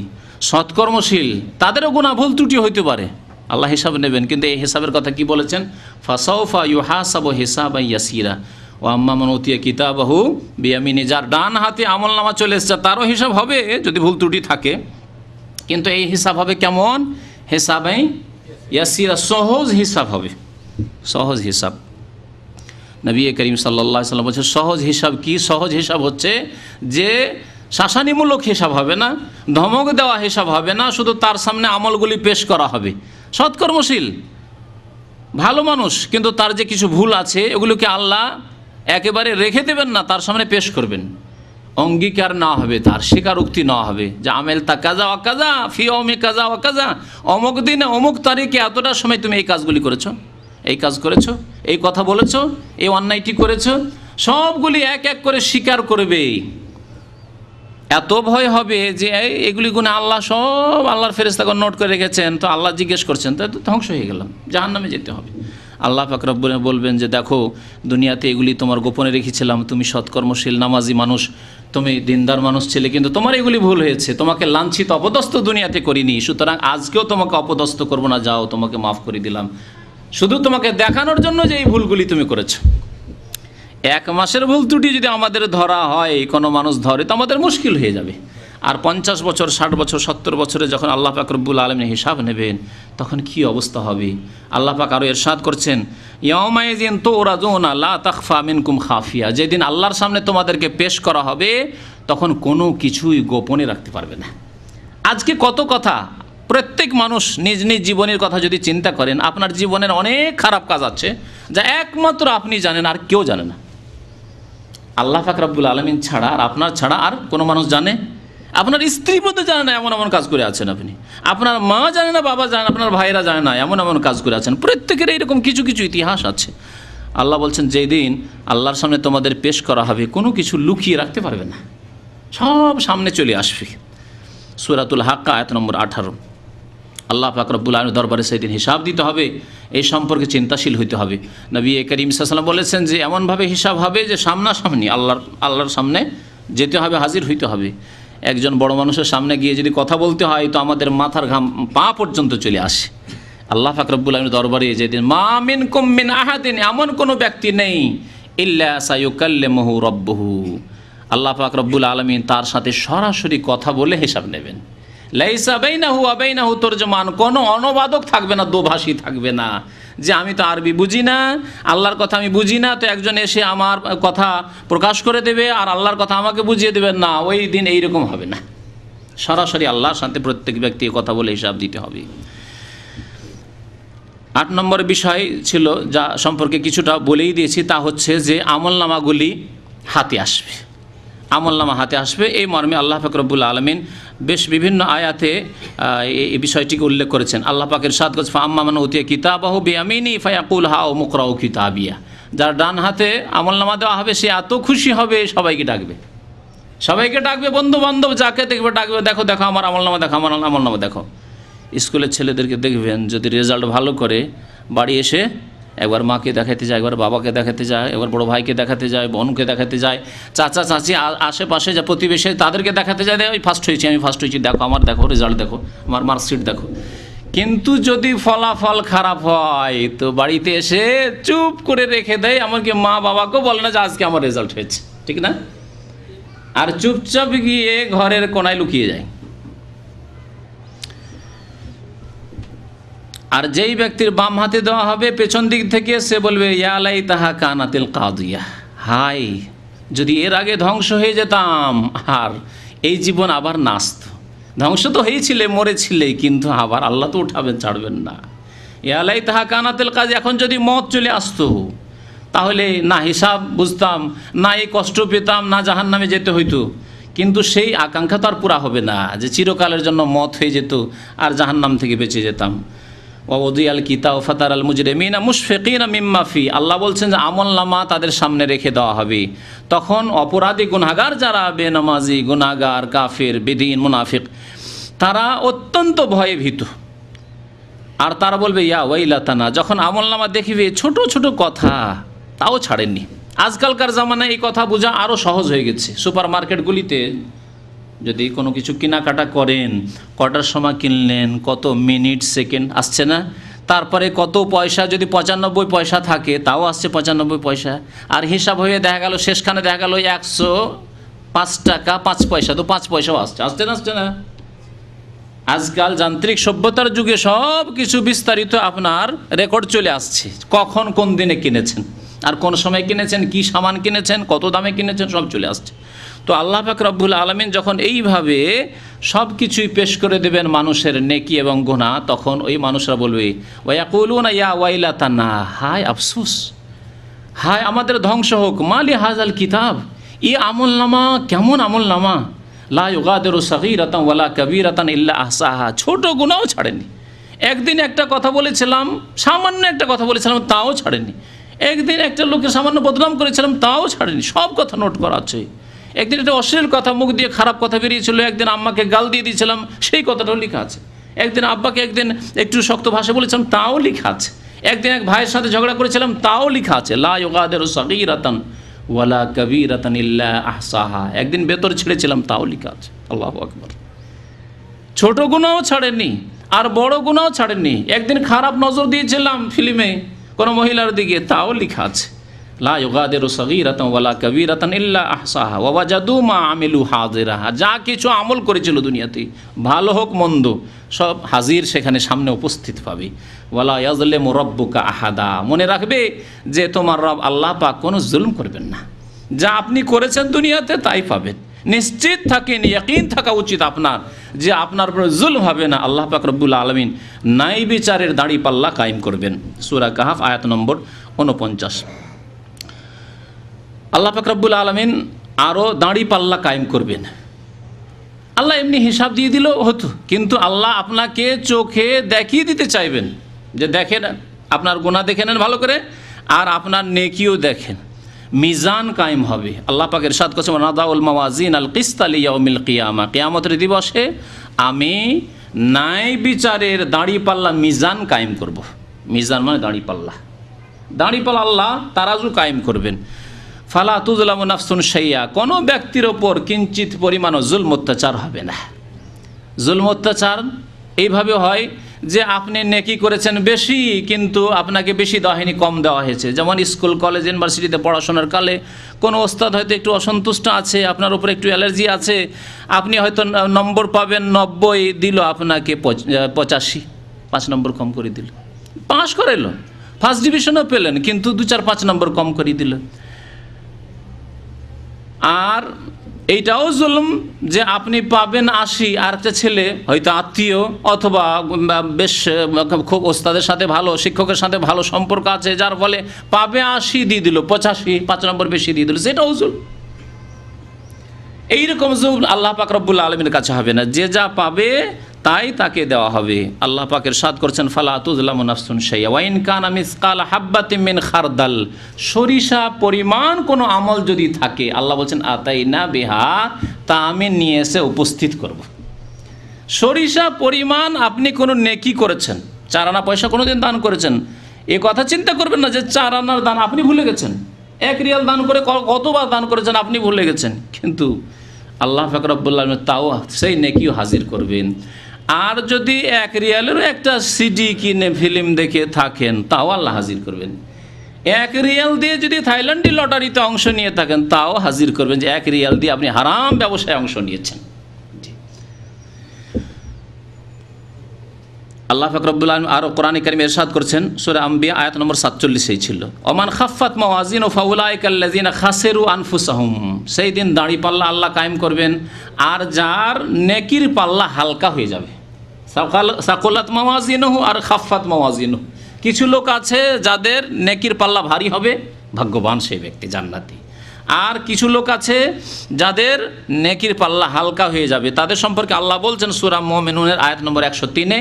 সৎকর্মশীল তাদেরও গুণা ভুল ত্রুটি হইতে পারে আল্লাহ হিসাব নেবেন কিন্তু এই হিসাবের কথা কি বলেছেন ফাসাউফা ইউহাসাব হিসাব ইয়াসিরা ও আম্মা মনতিয়া কিতাবাহু বিয়ামিনী যার ডান হাতে আমল নামা চলে এসছে তারও হিসাব হবে যদি ভুল ত্রুটি থাকে কিন্তু এই হিসাব হবে কেমন হিসাবে ইয়াসিরা সহজ হিসাব হবে সহজ হিসাব নবী করিম সাল্লা সাল্লাম বলছে সহজ হিসাব কি সহজ হিসাব হচ্ছে যে শাসানিমূলক হিসাব হবে না ধমক দেওয়া হিসাব হবে না শুধু তার সামনে আমলগুলি পেশ করা হবে সৎকর্মশীল ভালো মানুষ কিন্তু তার যে কিছু ভুল আছে এগুলোকে আল্লাহ একেবারে রেখে দেবেন না তার সামনে পেশ করবেন অঙ্গীকার না হবে তার স্বীকারোক্তি না হবে যে আমেল তা কাজা অকাজা ফি অমে কাজা অকাজা অমুক দিনে অমুক তারিখে এতটা সময় তুমি এই কাজগুলি করেছো এই কাজ করেছো এই কথা বলেছো এই অন্যায়টি করেছো সবগুলি এক এক করে স্বীকার করবে এত ভয় হবে যে এগুলি গুণে আল্লাহ সব আল্লাহর ফেরেস্তাগণ নোট করে রেখেছেন তো আল্লাহ জিজ্ঞেস করছেন তাই তো ধ্বংস হয়ে গেলাম জাহান নামে যেতে হবে আল্লাহ ফাকরাবুল বলবেন যে দেখো দুনিয়াতে এগুলি তোমার গোপনে রেখেছিলাম তুমি সৎকর্মশীল নামাজি মানুষ তুমি দিনদার মানুষ ছিলে কিন্তু তোমার এগুলি ভুল হয়েছে তোমাকে লাঞ্ছিত অপদস্থ দুনিয়াতে করিনি সুতরাং আজকেও তোমাকে অপদস্থ করবো না যাও তোমাকে মাফ করে দিলাম শুধু তোমাকে দেখানোর জন্য যে এই ভুলগুলি তুমি করেছো এক মাসের ভুল ত্রুটি যদি আমাদের ধরা হয় কোনো মানুষ ধরে তো আমাদের মুশকিল হয়ে যাবে আর পঞ্চাশ বছর ষাট বছর সত্তর বছরে যখন আল্লাহ পাক রব্বুল আলম হিসাব নেবেন তখন কি অবস্থা হবে আল্লাহ পাক আরও এরশাদ করছেন ইয়মায়জিন তো ওরা জোন আল্লাহ তাকফা মিনকুম খাফিয়া যেদিন আল্লাহর সামনে তোমাদেরকে পেশ করা হবে তখন কোনো কিছুই গোপনে রাখতে পারবে না আজকে কত কথা প্রত্যেক মানুষ নিজ নিজ জীবনের কথা যদি চিন্তা করেন আপনার জীবনের অনেক খারাপ কাজ আছে যা একমাত্র আপনি জানেন আর কেউ জানে না আল্লাহ ফাকরাবুল আলমিন ছাড়া আর আপনার ছাড়া আর কোনো মানুষ জানে আপনার স্ত্রী বলতে জানে না এমন এমন কাজ করে আছেন আপনি আপনার মা জানে না বাবা জানে আপনার ভাইরা জানে না এমন এমন কাজ করে আছেন প্রত্যেকের এইরকম কিছু কিছু ইতিহাস আছে আল্লাহ বলছেন যেই দিন আল্লাহর সামনে তোমাদের পেশ করা হবে কোনো কিছু লুকিয়ে রাখতে পারবে না সব সামনে চলে আসবে সুরাতুল হাক্কা এক নম্বর আঠারো আল্লাহ ফাকরবুল আলমীর দরবারে সেই দিন হিসাব দিতে হবে এই সম্পর্কে চিন্তাশীল হইতে হবে নবী করিম সাল্লাম বলেছেন যে এমনভাবে হিসাব হবে যে সামনাসামনি আল্লাহর আল্লাহর সামনে যেতে হবে হাজির হইতে হবে একজন বড় মানুষের সামনে গিয়ে যদি কথা বলতে হয় তো আমাদের মাথার ঘাম পা পর্যন্ত চলে আসে আল্লাহ ফাকরবুল আলমীর দরবারে যেদিন মা মিন কুমিন আহাদিন এমন কোনো ব্যক্তি নেই ইল্লা সাইকাল্লেমহু রব্বহু আল্লাহ ফাকরবুল আলমিন তার সাথে সরাসরি কথা বলে হিসাব নেবেন লাইসাবাইনাহু তর্জমান কোনো অনবাদক থাকবে না দোভাষী থাকবে না যে আমি তো আরবি বুঝি না আল্লাহর কথা আমি বুঝি না তো একজন এসে আমার কথা প্রকাশ করে দেবে আর আল্লাহর কথা আমাকে বুঝিয়ে দেবে না ওই দিন এইরকম হবে না সরাসরি আল্লাহর সাথে প্রত্যেক ব্যক্তি কথা বলে হিসাব দিতে হবে আট নম্বর বিষয় ছিল যা সম্পর্কে কিছুটা বলেই দিয়েছি তা হচ্ছে যে আমল নামাগুলি হাতে আসবে আমলনামা হাতে আসবে এই মর্মে আল্লাহ ফাকরবুল আলমিন বেশ বিভিন্ন আয়াতে এই বিষয়টিকে উল্লেখ করেছেন আল্লাহ পাকের সাদ গজ ফাম্মান উতিয়া কিতাবাহ বিয়ামিনী ফায়াকুল ও মুকরাও কিতাবিয়া যার ডান হাতে আমলনামা দেওয়া হবে সে এত খুশি হবে সবাইকে ডাকবে সবাইকে ডাকবে বন্ধু বান্ধব যাকে দেখবে ডাকবে দেখো দেখো আমার আমলনামা দেখো আমার আমলনামা দেখো স্কুলের ছেলেদেরকে দেখবেন যদি রেজাল্ট ভালো করে বাড়ি এসে একবার মাকে দেখাতে যায় একবার বাবাকে দেখাতে যায় একবার বড় ভাইকে দেখাতে যায় বোনকে দেখাতে যায় চাচা চাচি আশেপাশে যা প্রতিবেশী তাদেরকে দেখাতে যায় ওই ফার্স্ট হয়েছি আমি ফার্স্ট হয়েছি দেখো আমার দেখো রেজাল্ট দেখো আমার মার্কশিট দেখো কিন্তু যদি ফলাফল খারাপ হয় তো বাড়িতে এসে চুপ করে রেখে দেয় আমাকে মা বাবাকেও বলে না যে আজকে আমার রেজাল্ট হয়েছে ঠিক না আর চুপচাপ গিয়ে ঘরের কোনায় লুকিয়ে যায় আর যেই ব্যক্তির বাম হাতে দেওয়া হবে পেছন দিক থেকে সে বলবে ইয়ালাই তাহা কানাতিল কাদিয়া হাই যদি এর আগে ধ্বংস হয়ে যেতাম আর এই জীবন আবার নাস্ত ধ্বংস তো হয়েছিলে মরেছিলে কিন্তু আবার আল্লাহ তো উঠাবেন ছাড়বেন না ইয়ালাই তাহা কানাতেল কাজ এখন যদি মত চলে আসতো তাহলে না হিসাব বুঝতাম না এই কষ্ট পেতাম না জাহান নামে যেতে হইতো কিন্তু সেই আকাঙ্ক্ষা তো আর পুরা হবে না যে চিরকালের জন্য মত হয়ে যেত আর জাহান্নাম থেকে বেঁচে যেতাম ওদি আল কিতা ও ফাতার আল মুজরেমিনা মুশফিকিনা মিম্মাফি আল্লাহ বলছেন যে আমল নামা তাদের সামনে রেখে দেওয়া হবে তখন অপরাধী গুনাগার যারা বেনামাজি গুনাগার কাফির বেদিন মুনাফিক তারা অত্যন্ত ভয়ে ভীত আর তারা বলবে ইয়া ওয়াইলাতানা যখন আমল নামা দেখিবে ছোট ছোট কথা তাও ছাড়েননি আজকালকার জামানায় এই কথা বোঝা আরও সহজ হয়ে গেছে সুপার মার্কেটগুলিতে যদি কোনো কিছু কেনাকাটা করেন কটার সময় কিনলেন কত মিনিট সেকেন্ড আসছে না তারপরে কত পয়সা যদি পঁচানব্বই পয়সা থাকে তাও আসছে পঁচানব্বই পয়সা আর হিসাব হয়ে দেখা গেল শেষখানে দেখা গেল একশো পাঁচ টাকা পাঁচ পয়সা তো পাঁচ পয়সাও আসছে আসছে না আসছে না আজকাল যান্ত্রিক সভ্যতার যুগে সব কিছু বিস্তারিত আপনার রেকর্ড চলে আসছে কখন কোন দিনে কিনেছেন আর কোন সময় কিনেছেন কি সামান কিনেছেন কত দামে কিনেছেন সব চলে আসছে তো আল্লাহ পাক রব্বুল আলমিন যখন এইভাবে সব কিছুই পেশ করে দেবেন মানুষের নেকি এবং গোনা তখন ওই মানুষরা বলবে না ইয়া ওয়াইলা তা না হায় আফসুস হায় আমাদের ধ্বংস হোক মালি হাজাল কিতাব ই আমল নামা কেমন আমল নামা লা ইউগাদের সাহিরাতান ওয়ালা কবিরাতান ইল্লা আসাহা ছোট গুণাও ছাড়েনি একদিন একটা কথা বলেছিলাম সামান্য একটা কথা বলেছিলাম তাও ছাড়েনি একদিন একটা লোকের সামান্য বদনাম করেছিলাম তাও ছাড়েনি সব কথা নোট করা আছে একদিন একটা অশ্লীল কথা মুখ দিয়ে খারাপ কথা বেরিয়েছিল একদিন আম্মাকে গাল দিয়ে দিয়েছিলাম সেই কথাটাও লেখা আছে একদিন আব্বাকে একদিন একটু শক্ত ভাষা বলেছিলাম তাও লেখা আছে একদিন এক ভাইয়ের সাথে ঝগড়া করেছিলাম তাও লেখা আছে লাগাদের সাকিরাতন ওয়ালা কবিরাতন ইল্লা আহসাহা একদিন বেতর ছেড়েছিলাম তাও লেখা আছে আল্লাহ আকবর ছোট গুণাও ছাড়েনি আর বড় গুণাও ছাড়েনি একদিন খারাপ নজর দিয়েছিলাম ফিল্মে কোনো মহিলার দিকে তাও লেখা আছে লা ইউগাদিরু সাগীরাতান ওয়ালা কাবীরাতান ইল্লা আহসাহা ওয়া ওয়াজাদু মা আমিলু হাজিরাহা যা কিছু আমল করেছিল দুনিয়াতে ভালো হোক মন্দ সব হাজির সেখানে সামনে উপস্থিত পাবে ওয়ালা ইয়াজলিমু রাব্বুকা আহাদা মনে রাখবে যে তোমার রব আল্লাহ পাক কোনো জুলুম করবেন না যা আপনি করেছেন দুনিয়াতে তাই পাবেন নিশ্চিত থাকেন ইয়াকিন থাকা উচিত আপনার যে আপনার উপর জুলম হবে না আল্লাহ পাক রব্বুল আলমিন নাই বিচারের দাঁড়ি পাল্লা কায়েম করবেন সুরা কাহাফ আয়াত নম্বর ঊনপঞ্চাশ আল্লাহ ফাকরাবুল আলমিন আরও দাঁড়ি পাল্লা কায়েম করবেন আল্লাহ এমনি হিসাব দিয়ে দিলেও হতো কিন্তু আল্লাহ আপনাকে চোখে দেখিয়ে দিতে চাইবেন যে দেখেন আপনার গোনা দেখে নেন ভালো করে আর আপনার নেকিও দেখেন মিজান কায়েম হবে আল্লাহ পাকের সাদ কসম নাদাউল মাওয়াজিন আল কিস্ত আলিয়াউমিল কিয়ামা কিয়ামতের দিবসে আমি ন্যায় বিচারের দাঁড়িপাল্লা মিজান কায়েম করব। মিজান মানে দাঁড়িপাল্লা দাঁড়িপাল্লা আল্লাহ তারাজু কায়েম করবেন ফালা তুজলাম নাফসুন সাইয়া কোনো ব্যক্তির ওপর কিঞ্চিত পরিমাণও জুলম অত্যাচার হবে না জুলম অত্যাচার এইভাবে হয় যে আপনি নেকি করেছেন বেশি কিন্তু আপনাকে বেশি দেওয়া হয়নি কম দেওয়া হয়েছে যেমন স্কুল কলেজ ইউনিভার্সিটিতে পড়াশোনার কালে কোনো ওস্তাদ হয়তো একটু অসন্তুষ্ট আছে আপনার উপর একটু অ্যালার্জি আছে আপনি হয়তো নম্বর পাবেন নব্বই দিল আপনাকে পঁচাশি পাঁচ নম্বর কম করে দিল করে এলো ফার্স্ট ডিভিশনও পেলেন কিন্তু দু চার পাঁচ নম্বর কম করে দিল আর এইটাও জুলুম যে আপনি পাবেন আশি আর একটা ছেলে হয়তো আত্মীয় অথবা বেশ খুব ওস্তাদের সাথে ভালো শিক্ষকের সাথে ভালো সম্পর্ক আছে যার ফলে পাবে আশি দিয়ে দিল পঁচাশি পাঁচ নম্বর বেশি দিয়ে দিল সেটাও জুল এইরকম জুল আল্লাহ পাকরবুল আলমীর কাছে হবে না যে যা পাবে তাই তাকে দেওয়া হবে আল্লাহ পাকের সাদ করছেন ফালা সাইয়া ওয়াইন কান আমিসকাল হাব্বাতিমিন খারদাল সরিষা পরিমাণ কোনো আমল যদি থাকে আল্লাহ বলছেন আতাই না বেহা তা আমি নিয়ে এসে উপস্থিত করব। সরিষা পরিমাণ আপনি কোনো নেকি করেছেন চার আনা পয়সা কোনো দিন দান করেছেন এ কথা চিন্তা করবেন না যে চার আনার দান আপনি ভুলে গেছেন এক রিয়াল দান করে কতবার দান করেছেন আপনি ভুলে গেছেন কিন্তু আল্লাহ ফাকরাবুল্লাহ তাও সেই নেকিও হাজির করবেন আর যদি এক রিয়ালেরও একটা সিডি কিনে ফিল্ম দেখে থাকেন তাও আল্লাহ হাজির করবেন এক রিয়াল দিয়ে যদি থাইল্যান্ডের লটারিতে অংশ নিয়ে থাকেন তাও হাজির করবেন যে এক রিয়াল দিয়ে আপনি হারাম ব্যবসায় অংশ নিয়েছেন আল্লাহ ফকরবুল আলম আরও কোরআন কারিম এরশাদ করছেন সুরে আম্বি আয়াত নম্বর সাতচল্লিশেই ছিল ওমান খাফাত মাওয়াজিন ও ফাউলাইকাল্লাজিন খাসেরু আনফুসাহুম সেই দিন দাঁড়ি পাল্লা আল্লাহ কায়েম করবেন আর যার নেকির পাল্লা হালকা হয়ে যাবে সাকোলাত মাওয়াজিনহু আর খাফাত মাওয়াজিনহু কিছু লোক আছে যাদের নেকির পাল্লা ভারী হবে ভাগ্যবান সেই ব্যক্তি জান্নাতি আর কিছু লোক আছে যাদের নেকির পাল্লা হালকা হয়ে যাবে তাদের সম্পর্কে আল্লাহ বলছেন সুরা মোমেনুনের আয়াত নম্বর একশো তিনে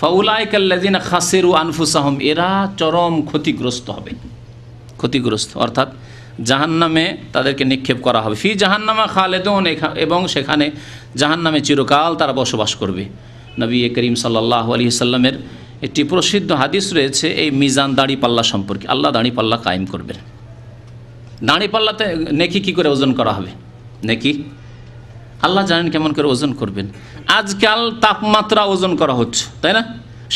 ফাউলাইকাল্লাদিন খাসেরু আনফুসাহম এরা চরম ক্ষতিগ্রস্ত হবে ক্ষতিগ্রস্ত অর্থাৎ জাহান্নামে তাদেরকে নিক্ষেপ করা হবে ফি জাহান্নামা খালেদন এবং সেখানে জাহান্নামে চিরকাল তারা বসবাস করবে নবী করিম সাল্লাহ আলী সাল্লামের একটি প্রসিদ্ধ হাদিস রয়েছে এই মিজান দাঁড়ি পাল্লা সম্পর্কে আল্লাহ দাঁড়ি পাল্লা কায়েম করবেন দাঁড়ি পাল্লাতে নেকি কি করে ওজন করা হবে নেকি আল্লাহ জানেন কেমন করে ওজন করবেন আজকাল তাপমাত্রা ওজন করা হচ্ছে তাই না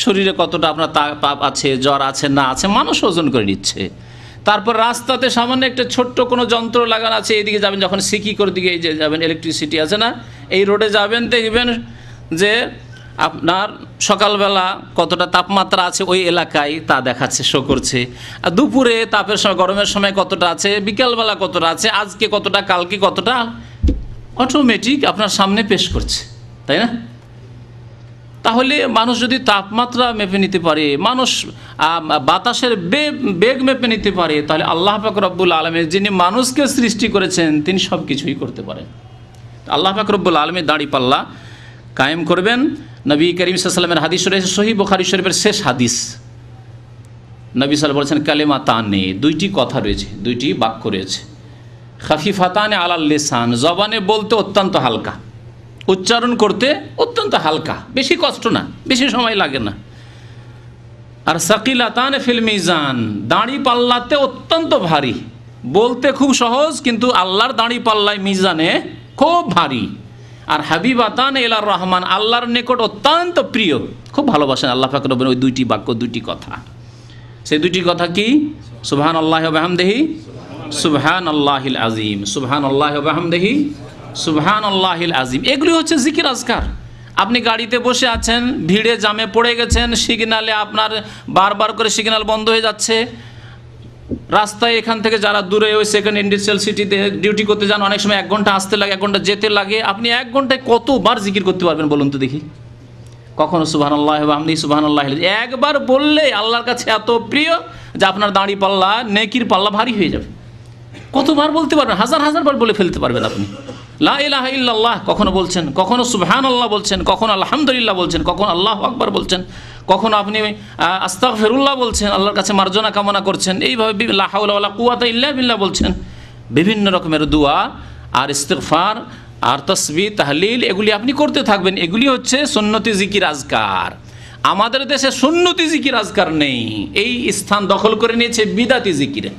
শরীরে কতটা আপনার তাপ আছে জ্বর আছে না আছে মানুষ ওজন করে নিচ্ছে তারপর রাস্তাতে সামান্য একটা ছোট্ট কোনো যন্ত্র লাগানো আছে এইদিকে যাবেন যখন সিকি করে দিকে যাবেন ইলেকট্রিসিটি আছে না এই রোডে যাবেন দেখবেন যে আপনার সকালবেলা কতটা তাপমাত্রা আছে ওই এলাকায় তা দেখাচ্ছে শো করছে আর দুপুরে তাপের সময় গরমের সময় কতটা আছে বিকালবেলা কতটা আছে আজকে কতটা কালকে কতটা অটোমেটিক আপনার সামনে পেশ করছে তাই না তাহলে মানুষ যদি তাপমাত্রা মেপে নিতে পারে মানুষ বাতাসের বেগ মেপে নিতে পারে তাহলে আল্লাহ পাক রব্বুল আলমের যিনি মানুষকে সৃষ্টি করেছেন তিনি সব কিছুই করতে পারেন আল্লাহ পাক রব্বুল আলমের দাঁড়িপাল্লা কায়েম করবেন নবী করিম সাল্লামের হাদিস রয়েছে সহি বোখারি শরীফের শেষ হাদিস নবী সাল বলেছেন কালেমা নেই দুইটি কথা রয়েছে দুইটি বাক্য রয়েছে খাফিফাতানে আলাল লেসান জবানে বলতে অত্যন্ত হালকা উচ্চারণ করতে অত্যন্ত হালকা বেশি কষ্ট না বেশি সময় লাগে না আর সাকিলাতান মিজান দাঁড়ি পাল্লাতে অত্যন্ত ভারী বলতে খুব সহজ কিন্তু আল্লাহর দাঁড়ি পাল্লায় মিজানে খুব ভারী আর হাবিবাতান এলার রহমান আল্লাহর নিকট অত্যন্ত প্রিয় খুব ভালোবাসেন আল্লাহ রবেন ওই দুইটি বাক্য দুইটি কথা সেই দুইটি কথা কি সুবহান আল্লাহ বাহামদেহি সুবহান আল্লাহিল আজিম সুবহান আল্লাহ বাহামদেহি সুবহান আল্লাহিল আজিম এগুলি হচ্ছে জিকির আজকার আপনি গাড়িতে বসে আছেন ভিড়ে জামে পড়ে গেছেন সিগনালে আপনার বারবার করে সিগনাল বন্ধ হয়ে যাচ্ছে রাস্তায় এখান থেকে যারা দূরে ওই সেকেন্ড ইন্ডাস্ট্রিয়াল সিটিতে ডিউটি করতে যান অনেক সময় এক ঘন্টা আসতে লাগে এক ঘন্টা যেতে লাগে আপনি এক ঘন্টায় কতবার জিকির করতে পারবেন বলুন তো দেখি কখনো আপনি সুবাহ আল্লাহ একবার বললে আল্লাহর কাছে এত প্রিয় যে আপনার দাঁড়ি পাল্লা নেকির পাল্লা ভারী হয়ে যাবে কতবার বলতে পারবেন হাজার হাজার বার বলে ফেলতে পারবেন আপনি লা কখনো বলছেন কখনো সুবহান আল্লাহ বলছেন কখনো আলহামদুলিল্লাহ বলছেন কখনো আল্লাহ আকবার বলছেন কখনো আপনি আস্তাক ফেরুল্লাহ বলছেন আল্লাহর কাছে মার্জনা কামনা করছেন এইভাবে লাহাউল্লাহ কুয়াতা ইল্লাহ বিল্লাহ বলছেন বিভিন্ন রকমের দোয়া আর ইস্তেকফার আর তসবি তাহলিল এগুলি আপনি করতে থাকবেন এগুলি হচ্ছে সুন্নতি জিকির আজকার আমাদের দেশে সুন্নতি জিকির আজকার নেই এই স্থান দখল করে নিয়েছে বিদাতি জিকিরে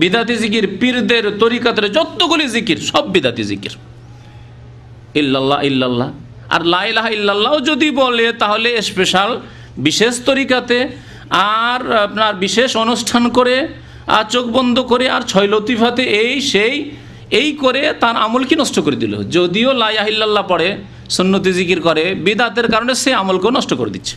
বিদাতি জিকির পীরদের তরিকাতের যতগুলি জিকির সব বিদাতি জিকির ইল্লাল্লাহ ইল্লাল্লাহ আর লাইলাহা ইল্লাল্লাহ যদি বলে তাহলে স্পেশাল বিশেষ তরিকাতে আর আপনার বিশেষ অনুষ্ঠান করে আর চোখ বন্ধ করে আর ছয় লতিফাতে এই সেই এই করে তার আমলকে নষ্ট করে দিল যদিও লাইয়াহিল্লাল্লাহ পড়ে সন্ন্যতি জিকির করে বিদাতের কারণে সে আমলকেও নষ্ট করে দিচ্ছে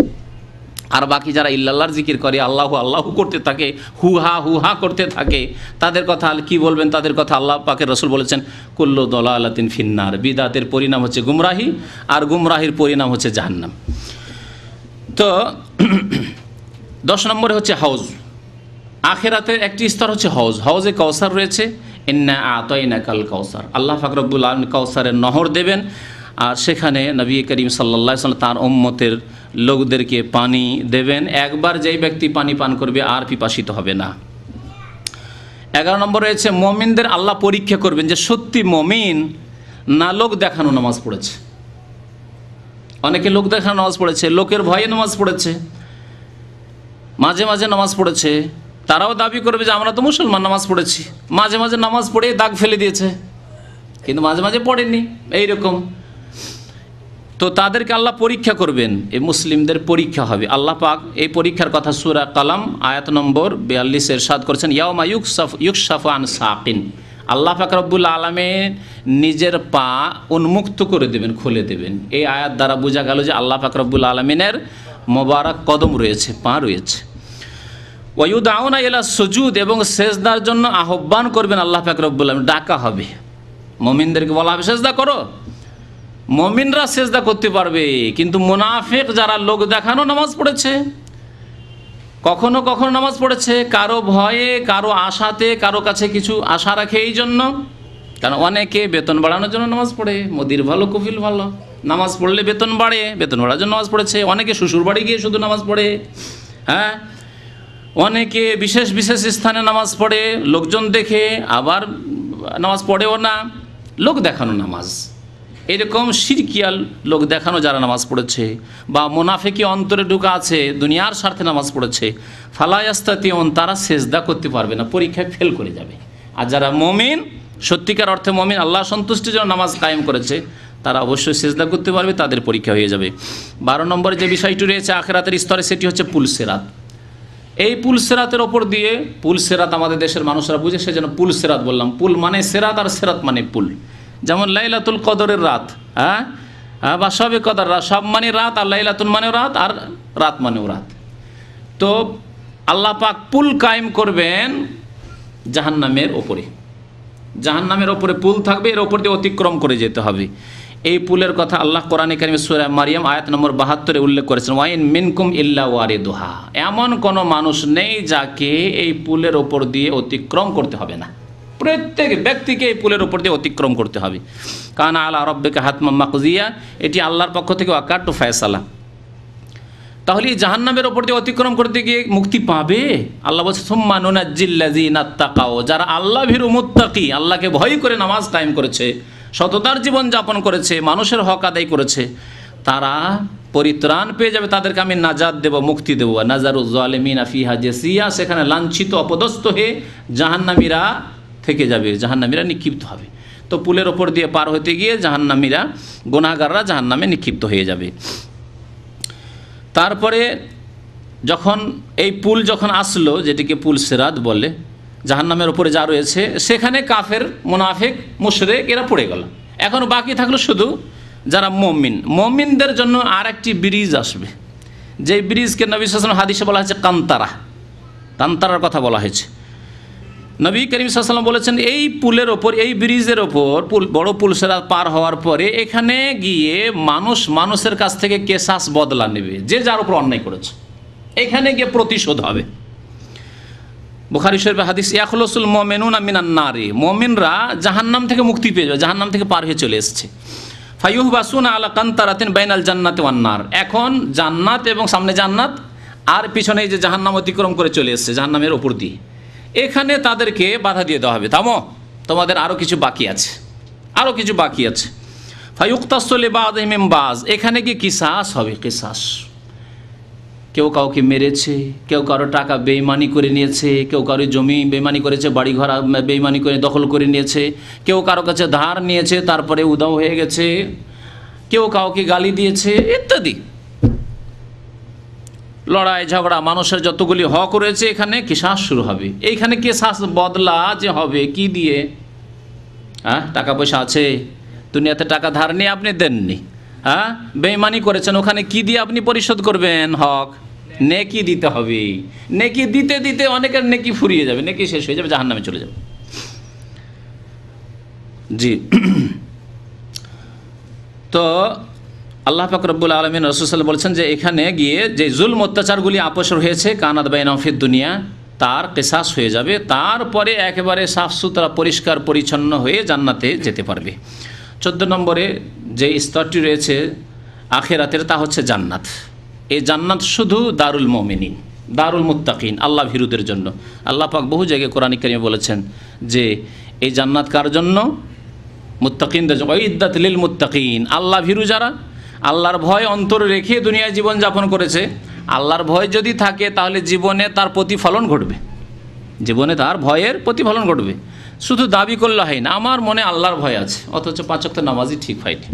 আর বাকি যারা ইল্লাল্লাহর জিকির করে আল্লাহু আল্লাহ করতে থাকে হু হা হু হা করতে থাকে তাদের কথা কি বলবেন তাদের কথা আল্লাহ পাকে রসুল বলেছেন কুল্ল দলা আলাতিন ফিন্নার বিদাতের পরিণাম হচ্ছে গুমরাহি আর গুমরাহির পরিণাম হচ্ছে জাহান্নাম তো দশ নম্বরে হচ্ছে হাউজ আখেরাতের একটি স্তর হচ্ছে হাউজ হাউজে কৌসার রয়েছে এন্না আতয়না কাল কৌসার আল্লাহ ফাকরবুল আলম কৌসারের নহর দেবেন আর সেখানে নবী করিম সাল্লা সাল্লাম তাঁর ওম্মতের লোকদেরকে পানি দেবেন একবার যেই ব্যক্তি পানি পান করবে আর পিপাসিত হবে না এগারো নম্বর রয়েছে মমিনদের আল্লাহ পরীক্ষা করবেন যে সত্যি মমিন না লোক দেখানো নামাজ পড়েছে অনেকে লোক দেখানো নামাজ পড়েছে লোকের ভয়ে নামাজ পড়েছে মাঝে মাঝে নামাজ পড়েছে তারাও দাবি করবে যে আমরা তো মুসলমান নামাজ পড়েছি মাঝে মাঝে নামাজ পড়ে দাগ ফেলে দিয়েছে কিন্তু মাঝে মাঝে পড়েনি এইরকম তো তাদেরকে আল্লাহ পরীক্ষা করবেন এই মুসলিমদের পরীক্ষা হবে আল্লাহ পাক এই পরীক্ষার কথা সুরা কালাম আয়াত নম্বর বিয়াল্লিশের সাদ করছেন ইয়াউমা ইউকসাফ আন সাকিন আল্লাহ পাক রব্বুল আলমে নিজের পা উন্মুক্ত করে দেবেন খুলে দেবেন এই আয়াত দ্বারা বোঝা গেল যে আল্লাহ পাক রব্বুল আলমিনের মোবারক কদম রয়েছে পা রয়েছে ওয়ুদাউনা এলা সুজুদ এবং সেজদার জন্য আহ্বান করবেন আল্লাহ পাক রব্বুল আলম ডাকা হবে মমিনদেরকে বলা হবে সেজদা করো মমিনরা সেজদা করতে পারবে কিন্তু মুনাফেক যারা লোক দেখানো নামাজ পড়েছে কখনো কখনো নামাজ পড়েছে কারো ভয়ে কারো আশাতে কারো কাছে কিছু আশা রাখে এই জন্য কারণ অনেকে বেতন বাড়ানোর জন্য নামাজ পড়ে মোদির ভালো কফিল ভালো নামাজ পড়লে বেতন বাড়ে বেতন বাড়ার জন্য নামাজ পড়েছে অনেকে শ্বশুর বাড়ি গিয়ে শুধু নামাজ পড়ে হ্যাঁ অনেকে বিশেষ বিশেষ স্থানে নামাজ পড়ে লোকজন দেখে আবার নামাজ পড়েও না লোক দেখানো নামাজ এরকম সিরকিয়াল লোক দেখানো যারা নামাজ পড়েছে বা মোনাফেকি অন্তরে ঢুকা আছে দুনিয়ার স্বার্থে নামাজ পড়েছে ফালায়াস্তাতিউন তারা সেজদা করতে পারবে না পরীক্ষায় ফেল করে যাবে আর যারা মমিন সত্যিকার অর্থে মমিন আল্লাহ সন্তুষ্টির জন্য নামাজ কায়েম করেছে তারা অবশ্যই সেজদা করতে পারবে তাদের পরীক্ষা হয়ে যাবে বারো নম্বরে যে বিষয়টি রয়েছে আখেরাতের স্তরে সেটি হচ্ছে পুলসেরাত এই পুল সেরাতের ওপর দিয়ে পুল সেরাত আমাদের দেশের মানুষরা বুঝে সেজন্য পুল সেরাত বললাম পুল মানে সেরাত আর সেরাত মানে পুল যেমন লাইলাতুল কদরের রাত হ্যাঁ? হ্যাঁ বা সবে কদর রাত সব মানে রাত আর লাইলাতুল মানেও রাত আর রাত মানেও রাত তো আল্লাহ পাক পুল কায়েম করবেন জাহান্নামের ওপরে জাহান্নামের ওপরে পুল থাকবে এর ওপর দিয়ে অতিক্রম করে যেতে হবে এই পুলের কথা আল্লাহ কোরআন কারিমে সুরা মারিয়াম আয়াত নম্বর বাহাত্তরে উল্লেখ করেছেন ওয়াইন মিনকুম ইল্লা ওয়ারে দোহা এমন কোনো মানুষ নেই যাকে এই পুলের ওপর দিয়ে অতিক্রম করতে হবে না প্রত্যেক ব্যক্তিকে এই পুলের উপর দিয়ে অতিক্রম করতে হবে কারণ আল্লাহ রব্বেকে হাতমা মাকজিয়া এটি আল্লাহর পক্ষ থেকে অকাট্য ফয়সালা তাহলে এই জাহান্নামের ওপর দিয়ে অতিক্রম করতে গিয়ে মুক্তি পাবে আল্লাহ বলছে সুম্মানুনাজিল্লাজিনাত্তাকাও যারা আল্লাহ ভীরু মুত্তাকি আল্লাহকে ভয় করে নামাজ কায়েম করেছে সততার জীবন যাপন করেছে মানুষের হক আদায় করেছে তারা পরিত্রাণ পেয়ে যাবে তাদেরকে আমি নাজাদ দেব মুক্তি দেবো নাজারুজ্জালিমিন ফিহা জেসিয়া সেখানে লাঞ্ছিত অপদস্থ হয়ে জাহান্নামীরা থেকে যাবে জাহান্নামীরা নিক্ষিপ্ত হবে তো পুলের ওপর দিয়ে পার হতে গিয়ে জাহান্নামীরা গোনাগাররা জাহান্নামে নিক্ষিপ্ত হয়ে যাবে তারপরে যখন এই পুল যখন আসলো যেটিকে পুল সেরাত বলে জাহান্নামের ওপরে যা রয়েছে সেখানে কাফের মোনাফেক মুশরেক এরা পড়ে গেল এখন বাকি থাকলো শুধু যারা মমিন মমিনদের জন্য আর একটি ব্রিজ আসবে যে ব্রিজকে নবী হাদিসে বলা হয়েছে কান্তারা কান্তারার কথা বলা হয়েছে নবী করিম সাল্লাম বলেছেন এই পুলের ওপর এই ব্রিজের ওপর পুল বড় পুল পার হওয়ার পরে এখানে গিয়ে মানুষ মানুষের কাছ থেকে কেশাস বদলা নেবে যে যার উপর অন্যায় করেছে এখানে গিয়ে প্রতিশোধ হবে বুখারি শরীফ হাদিস ইয়াখলসুল মমেনুন আমিনান নারে মমিনরা জাহান্নাম থেকে মুক্তি পেয়ে যাবে জাহান্নাম থেকে পার হয়ে চলে এসছে ফাইহ বাসুন আলা কান্তারাতিন বাইনাল জান্নাত ওয়ান্নার এখন জান্নাত এবং সামনে জান্নাত আর পিছনে যে জাহান্নাম অতিক্রম করে চলে এসছে জাহান্নামের ওপর দিয়ে এখানে তাদেরকে বাধা দিয়ে দেওয়া হবে তামো তোমাদের আরও কিছু বাকি আছে আরও কিছু বাকি আছে ফাইউক্তাস্তলে বাদ এম বাজ এখানে কি কিসাস হবে কিসাস কেউ কাউকে মেরেছে কেউ কারো টাকা বেইমানি করে নিয়েছে কেউ কারো জমি বেইমানি করেছে বাড়ি ঘর বেইমানি করে দখল করে নিয়েছে কেউ কারো কাছে ধার নিয়েছে তারপরে উদাও হয়ে গেছে কেউ কাউকে গালি দিয়েছে ইত্যাদি লড়াই ঝগড়া মানুষের যতগুলি হক রয়েছে এখানে কি শ্বাস শুরু হবে এইখানে কে শ্বাস বদলা যে হবে কি দিয়ে হ্যাঁ টাকা পয়সা আছে দুনিয়াতে টাকা ধার নিয়ে আপনি দেননি হ্যাঁ বেইমানি করেছেন ওখানে কি দিয়ে আপনি পরিশোধ করবেন হক নেকি দিতে হবে নেকি দিতে দিতে অনেকের নেকি ফুরিয়ে যাবে নেকি শেষ হয়ে যাবে জাহান নামে চলে যাবে জি তো আল্লাহ ফাকরবুল আলমিন রসুসাল বলছেন যে এখানে গিয়ে যে জুল অত্যাচারগুলি আপসর হয়েছে কানাদ বাইন অফিদ দুনিয়া তার কেসাস হয়ে যাবে তারপরে একেবারে সাফ সুতরা পরিষ্কার পরিচ্ছন্ন হয়ে জান্নাতে যেতে পারবে চোদ্দ নম্বরে যে স্তরটি রয়েছে আখেরাতের তা হচ্ছে জান্নাত এই জান্নাত শুধু দারুল মমিনিন দারুল মুত্তাকিন আল্লাহ ভিরুদের জন্য আল্লাহ পাক বহু জায়গায় কোরআন কারিমে বলেছেন যে এই জান্নাত কার জন্য মুত্তাকিনদের জন্য ঐদ্দাত লিল মুত্তাকিন আল্লাহ ভিরু যারা আল্লাহর ভয় অন্তর রেখে দুনিয়ায় জীবন যাপন করেছে আল্লাহর ভয় যদি থাকে তাহলে জীবনে তার প্রতিফলন ঘটবে জীবনে তার ভয়ের প্রতিফলন ঘটবে শুধু দাবি করলে হয় না আমার মনে আল্লাহর ভয় আছে অথচ পাঁচক নামাজই ঠিক হয়নি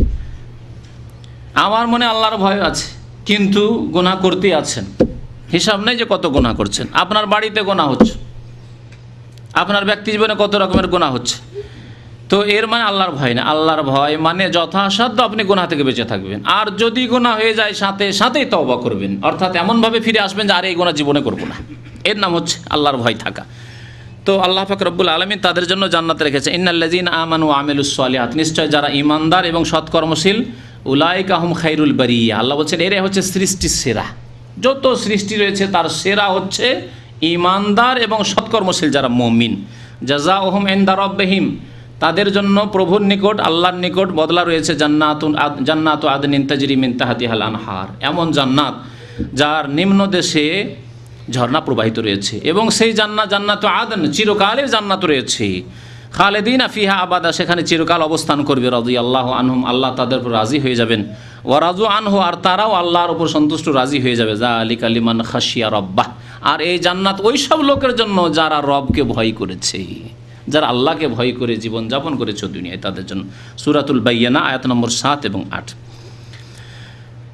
আমার মনে আল্লাহর ভয় আছে কিন্তু গোনা করতেই আছেন হিসাব নেই যে কত গোনা করছেন আপনার বাড়িতে গোনা হচ্ছে আপনার ব্যক্তি জীবনে কত রকমের গোনা হচ্ছে তো এর মানে আল্লাহর ভয় না আল্লাহর ভয় মানে যথাসাধ্য আপনি গোনা থেকে বেঁচে থাকবেন আর যদি গোনা হয়ে যায় সাথে সাথেই তওবা করবেন অর্থাৎ এমনভাবে ফিরে আসবেন যে আর এই গোনা জীবনে করবো না এর নাম হচ্ছে আল্লাহর ভয় থাকা তো আল্লাহ ফাকরবুল আলমী তাদের জন্য জান্নাত রেখেছে ইন্নাল্লাজিন আমানু আমিলুসলিহাত নিশ্চয় যারা ইমানদার এবং সৎকর্মশীল উলাইক কাহম খাইরুল বারিয়া আল্লাহ বলছেন এরা হচ্ছে সৃষ্টির সেরা যত সৃষ্টি রয়েছে তার সেরা হচ্ছে ইমানদার এবং সৎকর্মশীল যারা মমিন জাজা ওহম এন্দার রব্বাহিম তাদের জন্য প্রভুর নিকট আল্লাহর নিকট বদলা রয়েছে জান্নাতুন জান্নাত আদনিন তাজরি মিন তাহাদিহাল আনহার এমন জান্নাত যার নিম্ন দেশে ঝর্ণা প্রবাহিত রয়েছে এবং সেই জান্নাত জান্নাত আদন চিরকালের জান্নাত রয়েছে খালেদিন আফিহা আবাদা সেখানে চিরকাল অবস্থান করবে রাজু আল্লাহ আনহুম আল্লাহ তাদের উপর রাজি হয়ে যাবেন রাজু আনহু আর তারাও আল্লাহর উপর সন্তুষ্ট রাজি হয়ে যাবে যা আলী কালিমান খাসিয়া রব্বাহ আর এই জান্নাত ওই সব লোকের জন্য যারা রবকে ভয় করেছে যারা আল্লাহকে ভয় করে জীবনযাপন করেছে দুনিয়ায় তাদের জন্য সুরাতুল বাইয়ানা আয়াত নম্বর সাত এবং আট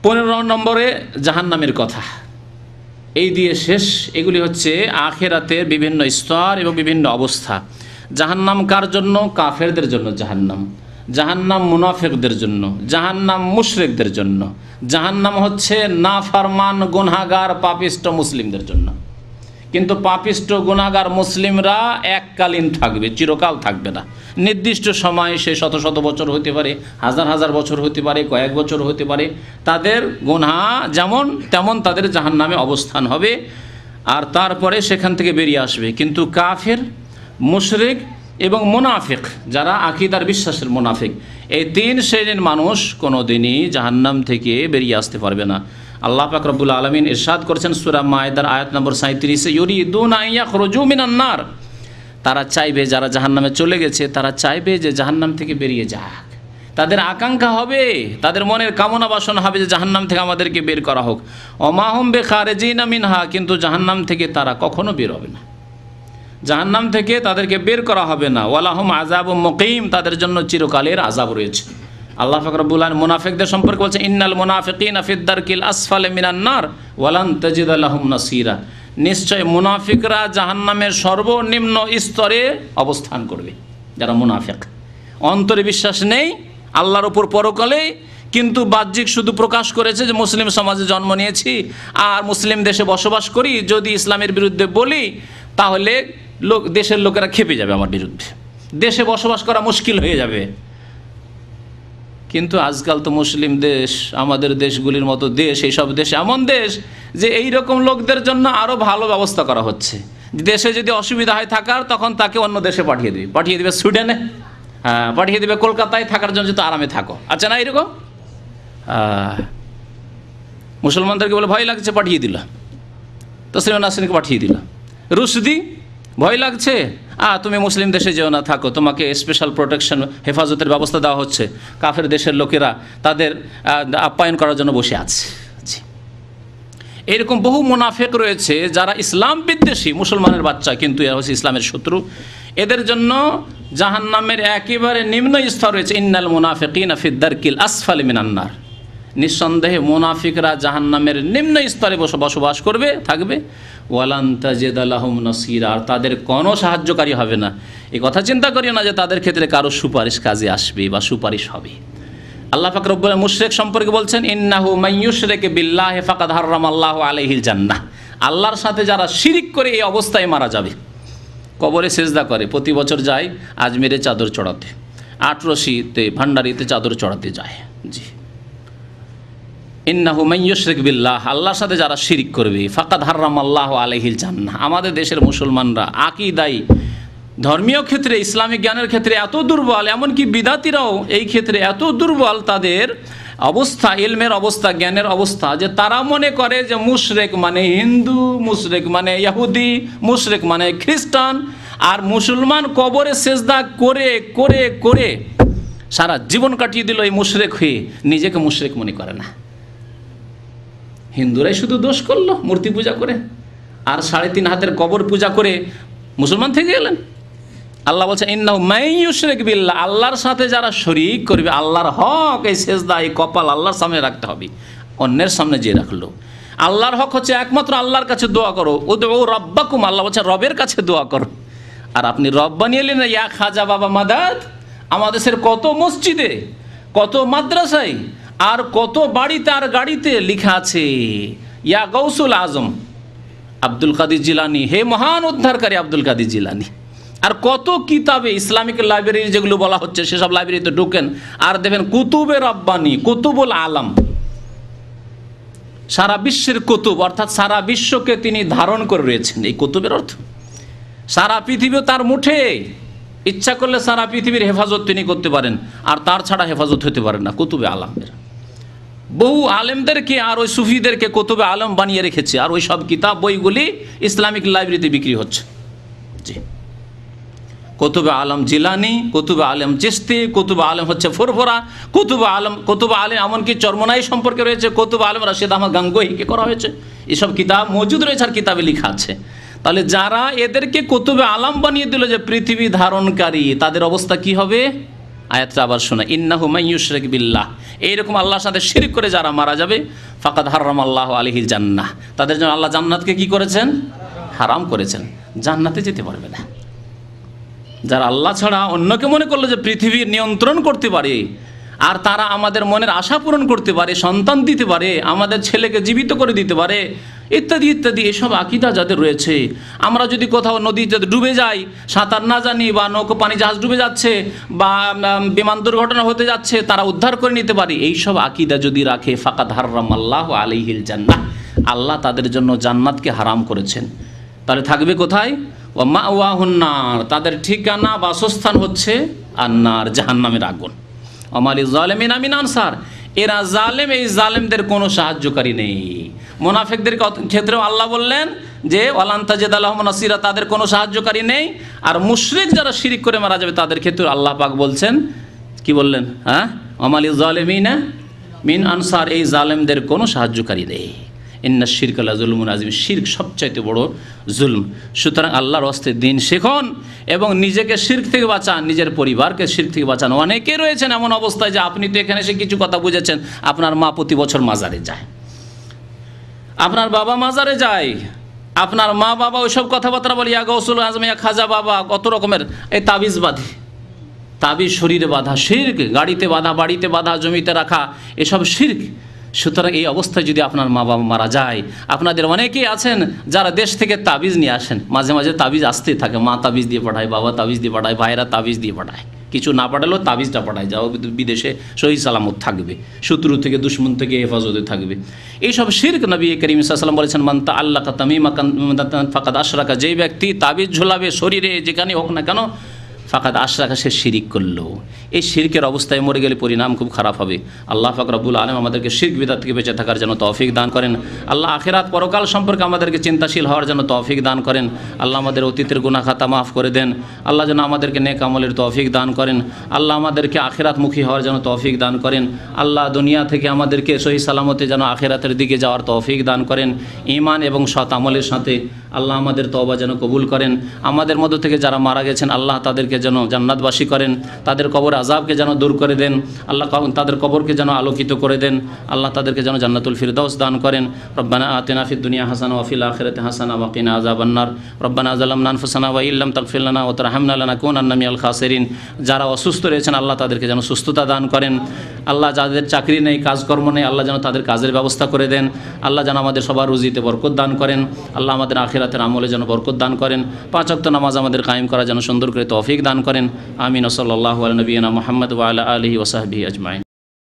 পনেরো নম্বরে জাহান্নামের কথা এই দিয়ে শেষ এগুলি হচ্ছে আখেরাতের বিভিন্ন স্তর এবং বিভিন্ন অবস্থা জাহান্নাম কার জন্য কাফেরদের জন্য জাহান্নাম জাহান্নাম মুনাফেকদের জন্য জাহান্নাম মুশরেকদের জন্য জাহান্নাম হচ্ছে না ফারমান গুনাগার পাপিষ্ট মুসলিমদের জন্য কিন্তু পাপিষ্ট গুণাগার মুসলিমরা এককালীন থাকবে চিরকাল থাকবে না নির্দিষ্ট সময়ে সে শত শত বছর হতে পারে হাজার হাজার বছর হতে পারে কয়েক বছর হতে পারে তাদের গুনহা যেমন তেমন তাদের জাহান নামে অবস্থান হবে আর তারপরে সেখান থেকে বেরিয়ে আসবে কিন্তু কাফের মুশরিক এবং মোনাফিক যারা আকিদার বিশ্বাসের মোনাফিক এই তিন শ্রেণীর মানুষ কোনো দিনই জাহান্নাম থেকে বেরিয়ে আসতে পারবে না আল্লাহ পাক রব্বুল আলমিন ইরশাদ করছেন সুরা মায়দার আয়াত নম্বর সাঁত্রিশে ইউরি দুনাইয়া মিনান্নার তারা চাইবে যারা জাহান্নামে চলে গেছে তারা চাইবে যে জাহান্নাম থেকে বেরিয়ে যাক তাদের আকাঙ্ক্ষা হবে তাদের মনের কামনা বাসন হবে যে জাহান্নাম থেকে আমাদেরকে বের করা হোক অমাহম বে না মিনহা কিন্তু জাহান্নাম থেকে তারা কখনো বের হবে না জাহান্নাম থেকে তাদেরকে বের করা হবে না ওয়ালাহম আজাব মকিম তাদের জন্য চিরকালের আজাব রয়েছে আল্লাহ ফকরবুল্লাহ মুনাফেকদের সম্পর্কে বলছে ইন্নাল মুনাফিকিন কিল আসফালে মিনান্নার ওয়ালান তাজিদ নাসিরা নিশ্চয় মুনাফিকরা জাহান্নামের সর্বনিম্ন স্তরে অবস্থান করবে যারা মুনাফেক অন্তরে বিশ্বাস নেই আল্লাহর ওপর পরকালে কিন্তু বাহ্যিক শুধু প্রকাশ করেছে যে মুসলিম সমাজে জন্ম নিয়েছি আর মুসলিম দেশে বসবাস করি যদি ইসলামের বিরুদ্ধে বলি তাহলে লোক দেশের লোকেরা খেপে যাবে আমার বিরুদ্ধে দেশে বসবাস করা মুশকিল হয়ে যাবে কিন্তু আজকাল তো মুসলিম দেশ আমাদের দেশগুলির মতো দেশ এইসব দেশ এমন দেশ যে এই রকম লোকদের জন্য আরও ভালো ব্যবস্থা করা হচ্ছে দেশে যদি অসুবিধা হয় থাকার তখন তাকে অন্য দেশে পাঠিয়ে দিবে পাঠিয়ে দিবে সুইডেনে হ্যাঁ পাঠিয়ে দিবে কলকাতায় থাকার জন্য যদি আরামে থাকো আচ্ছা না এরকম মুসলমানদেরকে বলে ভয় লাগছে পাঠিয়ে দিল শ্রীমান নাসিনকে পাঠিয়ে দিল রুশদি ভয় লাগছে আর তুমি মুসলিম দেশে যেও না থাকো তোমাকে স্পেশাল প্রোটেকশন হেফাজতের ব্যবস্থা দেওয়া হচ্ছে কাফের দেশের লোকেরা তাদের আপ্যায়ন করার জন্য বসে আছে এরকম বহু মুনাফেক রয়েছে যারা ইসলাম বিদ্বেষী মুসলমানের বাচ্চা কিন্তু এরা হচ্ছে ইসলামের শত্রু এদের জন্য জাহান্নামের একেবারে নিম্ন স্তর রয়েছে ইন্নাল মুনাফেক ফিদ্দার কিল আসফাল মিনান্নার নিঃসন্দেহে মোনাফিকরা জাহান নামের নিম্ন স্তরে বসবাস করবে থাকবে ওয়ালান্তা জেদ আলাহম নাসির আর তাদের কোনো সাহায্যকারী হবে না এ কথা চিন্তা করিও না যে তাদের ক্ষেত্রে কারো সুপারিশ কাজে আসবে বা সুপারিশ হবে আল্লাহ ফাকরবুল মুশরেক সম্পর্কে বলছেন ইন্নাহু মাইয়ুশরেকে বিল্লাহ ফাকাদ হারাম আল্লাহ আলহিল জান্নাহ আল্লাহর সাথে যারা শিরিক করে এই অবস্থায় মারা যাবে কবরে সেজদা করে প্রতি বছর যায় আজমেরে চাদর চড়াতে আটরশিতে ভান্ডারিতে চাদর চড়াতে যায় জি ইন্নাহু মাইয়ুশরিক বিল্লাহ আল্লাহর সাথে যারা শিরিক করবে ফাকাদ হারাম আল্লাহ আলহিল জান্না আমাদের দেশের মুসলমানরা আকি দায়ী ধর্মীয় ক্ষেত্রে ইসলামিক জ্ঞানের ক্ষেত্রে এত দুর্বল এমনকি বিদাতিরাও এই ক্ষেত্রে এত দুর্বল তাদের অবস্থা ইলমের অবস্থা জ্ঞানের অবস্থা যে তারা মনে করে যে মুশরেক মানে হিন্দু মুশরেক মানে ইয়াহুদি মুশরেক মানে খ্রিস্টান আর মুসলমান কবরে সেজদা করে করে করে সারা জীবন কাটিয়ে দিল এই মুশরেক হয়ে নিজেকে মুশরেক মনে করে না হিন্দুরাই শুধু দোষ করলো মূর্তি পূজা করে আর সাড়ে তিন হাতের কবর পূজা করে মুসলমান থেকে গেলেন আল্লাহ বলছে ইন্নাউ মাইয়ুশরেক বিল্লা আল্লাহর সাথে যারা শরিক করবে আল্লাহর হক এই শেষদা এই কপাল আল্লাহর সামনে রাখতে হবে অন্যের সামনে যে রাখলো আল্লাহর হক হচ্ছে একমাত্র আল্লাহর কাছে দোয়া করো ও ও রব্বাকুম আল্লাহ বলছে রবের কাছে দোয়া করো আর আপনি রব বানিয়ে এলেন ইয়া খাজা বাবা মাদাদ আমাদের কত মসজিদে কত মাদ্রাসায় আর কত বাড়ি তার গাড়িতে লিখা আছে ইয়া গৌসুল আজম আব্দুল কাদির জিলানি হে মহান উদ্ধারকারী আব্দুল কাদির জিলানি আর কত কিতাবে ইসলামিক লাইব্রেরি যেগুলো বলা হচ্ছে সেসব লাইব্রেরিতে ঢুকেন আর দেখেন কুতুবের রব্বানি কুতুবুল আলম সারা বিশ্বের কুতুব অর্থাৎ সারা বিশ্বকে তিনি ধারণ করে রয়েছেন এই কুতুবের অর্থ সারা পৃথিবীও তার মুঠে ইচ্ছা করলে সারা পৃথিবীর হেফাজত তিনি করতে পারেন আর তার ছাড়া হেফাজত হতে পারেন না কুতুবে আলামের বহু আলেমদেরকে আর ওই সুফিদেরকে কতুবে আলম বানিয়ে রেখেছে আর ওই সব কিতাব বইগুলি ইসলামিক লাইব্রেরিতে বিক্রি হচ্ছে জি কতুবে আলম জিলানি কতুবে আলম চিস্তি কতুবে আলম হচ্ছে ফুরফুরা কতুবে আলম কতুবে আলম এমনকি চর্মনাই সম্পর্কে রয়েছে কতুবে আলম রাশিদ আহমদ গাঙ্গোহিকে করা হয়েছে এসব কিতাব মজুদ রয়েছে আর কিতাবে লেখা আছে তাহলে যারা এদেরকে কতুবে আলম বানিয়ে দিল যে পৃথিবী ধারণকারী তাদের অবস্থা কি হবে আয়াতটা আবার শোনা ইন্না হুমায়ুশরেক বিল্লাহ এইরকম আল্লাহর সাথে শিরিক করে যারা মারা যাবে ফাকাদ হারাম আল্লাহ আলহি জান্নাহ তাদের জন্য আল্লাহ জান্নাতকে কি করেছেন হারাম করেছেন জান্নাতে যেতে পারবে না যারা আল্লাহ ছাড়া অন্যকে মনে করলো যে পৃথিবীর নিয়ন্ত্রণ করতে পারে আর তারা আমাদের মনের আশা পূরণ করতে পারে সন্তান দিতে পারে আমাদের ছেলেকে জীবিত করে দিতে পারে ইত্যাদি ইত্যাদি এসব আকিদা যাদের রয়েছে আমরা যদি কোথাও নদীতে ডুবে যাই সাঁতার না জানি বা নৌকো পানি জাহাজ ডুবে যাচ্ছে বা বিমান দুর্ঘটনা হতে যাচ্ছে তারা উদ্ধার করে নিতে পারি এইসব আকিদা যদি রাখে ফাঁকা ধার্রাম আল্লাহ আলিহিল জান্নাহ আল্লাহ তাদের জন্য জান্নাতকে হারাম করেছেন তাহলে থাকবে কোথায় ও মা ওয়াহুন্নার তাদের ঠিকানা বাসস্থান হচ্ছে আন্নার জাহান্নামের আগুন অমালি জালেমিন আমিন আনসার এরা জালেম এই জালেমদের কোনো সাহায্যকারী নেই মোনাফেকদের ক্ষেত্রেও আল্লাহ বললেন যে ওয়ালান্তাজেদ আল্লাহ নাসিরা তাদের কোনো সাহায্যকারী নেই আর মুশরিক যারা শিরিক করে মারা যাবে তাদের ক্ষেত্রে আল্লাহ পাক বলছেন কি বললেন হ্যাঁ অমালি জালেমিনা মিন আনসার এই জালেমদের কোনো সাহায্যকারী নেই ইন্না শির্ক আল্লাহ জুলমুন আজিম শির্ক সবচাইতে বড় জুলম সুতরাং আল্লাহর অস্তে দিন শেখন এবং নিজেকে শির্ক থেকে বাঁচান নিজের পরিবারকে শির্ক থেকে বাঁচান অনেকে রয়েছেন এমন অবস্থায় যে আপনি তো এখানে এসে কিছু কথা বুঝেছেন আপনার মা প্রতি বছর মাজারে যায় আপনার বাবা মাজারে যায় আপনার মা বাবা ওইসব কথাবার্তা বলি ইয়া গৌসুল আজমিয়া খাজা বাবা কত রকমের এই তাবিজ বাধি তাবিজ শরীরে বাঁধা শির্ক গাড়িতে বাঁধা বাড়িতে বাঁধা জমিতে রাখা এসব শির্ক সুতরাং এই অবস্থায় যদি আপনার মা বাবা মারা যায় আপনাদের অনেকেই আছেন যারা দেশ থেকে তাবিজ নিয়ে আসেন মাঝে মাঝে তাবিজ আসতেই থাকে মা তাবিজ দিয়ে পাঠায় বাবা তাবিজ দিয়ে পাঠায় ভাইরা তাবিজ দিয়ে পাঠায় কিছু না পাঠালেও তাবিজটা পাঠায় যাও বিদেশে সহি সালামত থাকবে শত্রু থেকে দুশ্মন থেকে হেফাজতে থাকবে এইসব শির্ক নবী করিম সাল্লাম বলেছেন মান্তা আল্লাহ তামিমা ফাকাদ আশরাকা যে ব্যক্তি তাবিজ ঝোলাবে শরীরে যেখানে হোক না কেন ফাঁকাত আশরাকা সে শিরিক করলো এই শিরকের অবস্থায় মরে গেলে পরিণাম খুব খারাপ হবে আল্লাহ ফাকরাবুল আলম আমাদেরকে শিখ বিদাত থেকে বেঁচে থাকার জন্য তৌফিক দান করেন আল্লাহ আখেরাত পরকাল সম্পর্কে আমাদেরকে চিন্তাশীল হওয়ার জন্য তৌফিক দান করেন আল্লাহ আমাদের অতীতের গুণাখাতা মাফ করে দেন আল্লাহ যেন আমাদেরকে নেক আমলের তৌফিক দান করেন আল্লাহ আমাদেরকে আখেরাতমুখী হওয়ার জন্য তৌফিক দান করেন আল্লাহ দুনিয়া থেকে আমাদেরকে সহি সালামতে যেন আখেরাতের দিকে যাওয়ার তৌফিক দান করেন ইমান এবং সৎ আমলের সাথে আল্লাহ আমাদের তবা যেন কবুল করেন আমাদের মধ্য থেকে যারা মারা গেছেন আল্লাহ তাদেরকে যেন জান্নাতবাসী করেন তাদের কবর আজাবকে যেন দূর করে দেন আল্লাহ তাদের কবরকে যেন আলোকিত করে দেন আল্লাহ তাদেরকে যেন জান্নাতুল ফিরদৌস দান করেন রব্বানা আতেনা ফিদ দুনিয়া হাসানা ওয়াফিল আখিরাতে হাসানা ওয়াকিনা আযাবান্নার রব্বানা যালামনা আনফুসানা ওয়া ইল্লাম তাগফির লানা ওয়া তারহামনা লানাকুনান্না মিনাল খাসিরিন যারা অসুস্থ রয়েছেন আল্লাহ তাদেরকে যেন সুস্থতা দান করেন আল্লাহ যাদের চাকরি নেই কাজকর্ম নেই আল্লাহ যেন তাদের কাজের ব্যবস্থা করে দেন আল্লাহ যেন আমাদের সবার রুজিতে বরকত দান করেন আল্লাহ আমাদের আখিরাতের আমলে যেন বরকত দান করেন পাঁচ অক্ত নামাজ আমাদের কায়েম করা যেন সুন্দর করে তৌফিক দান করেন আমিন ওসল্লাহ আল নবীনা মোহাম্মদ ওয়াল আলহি ওসাহবি আজমাইন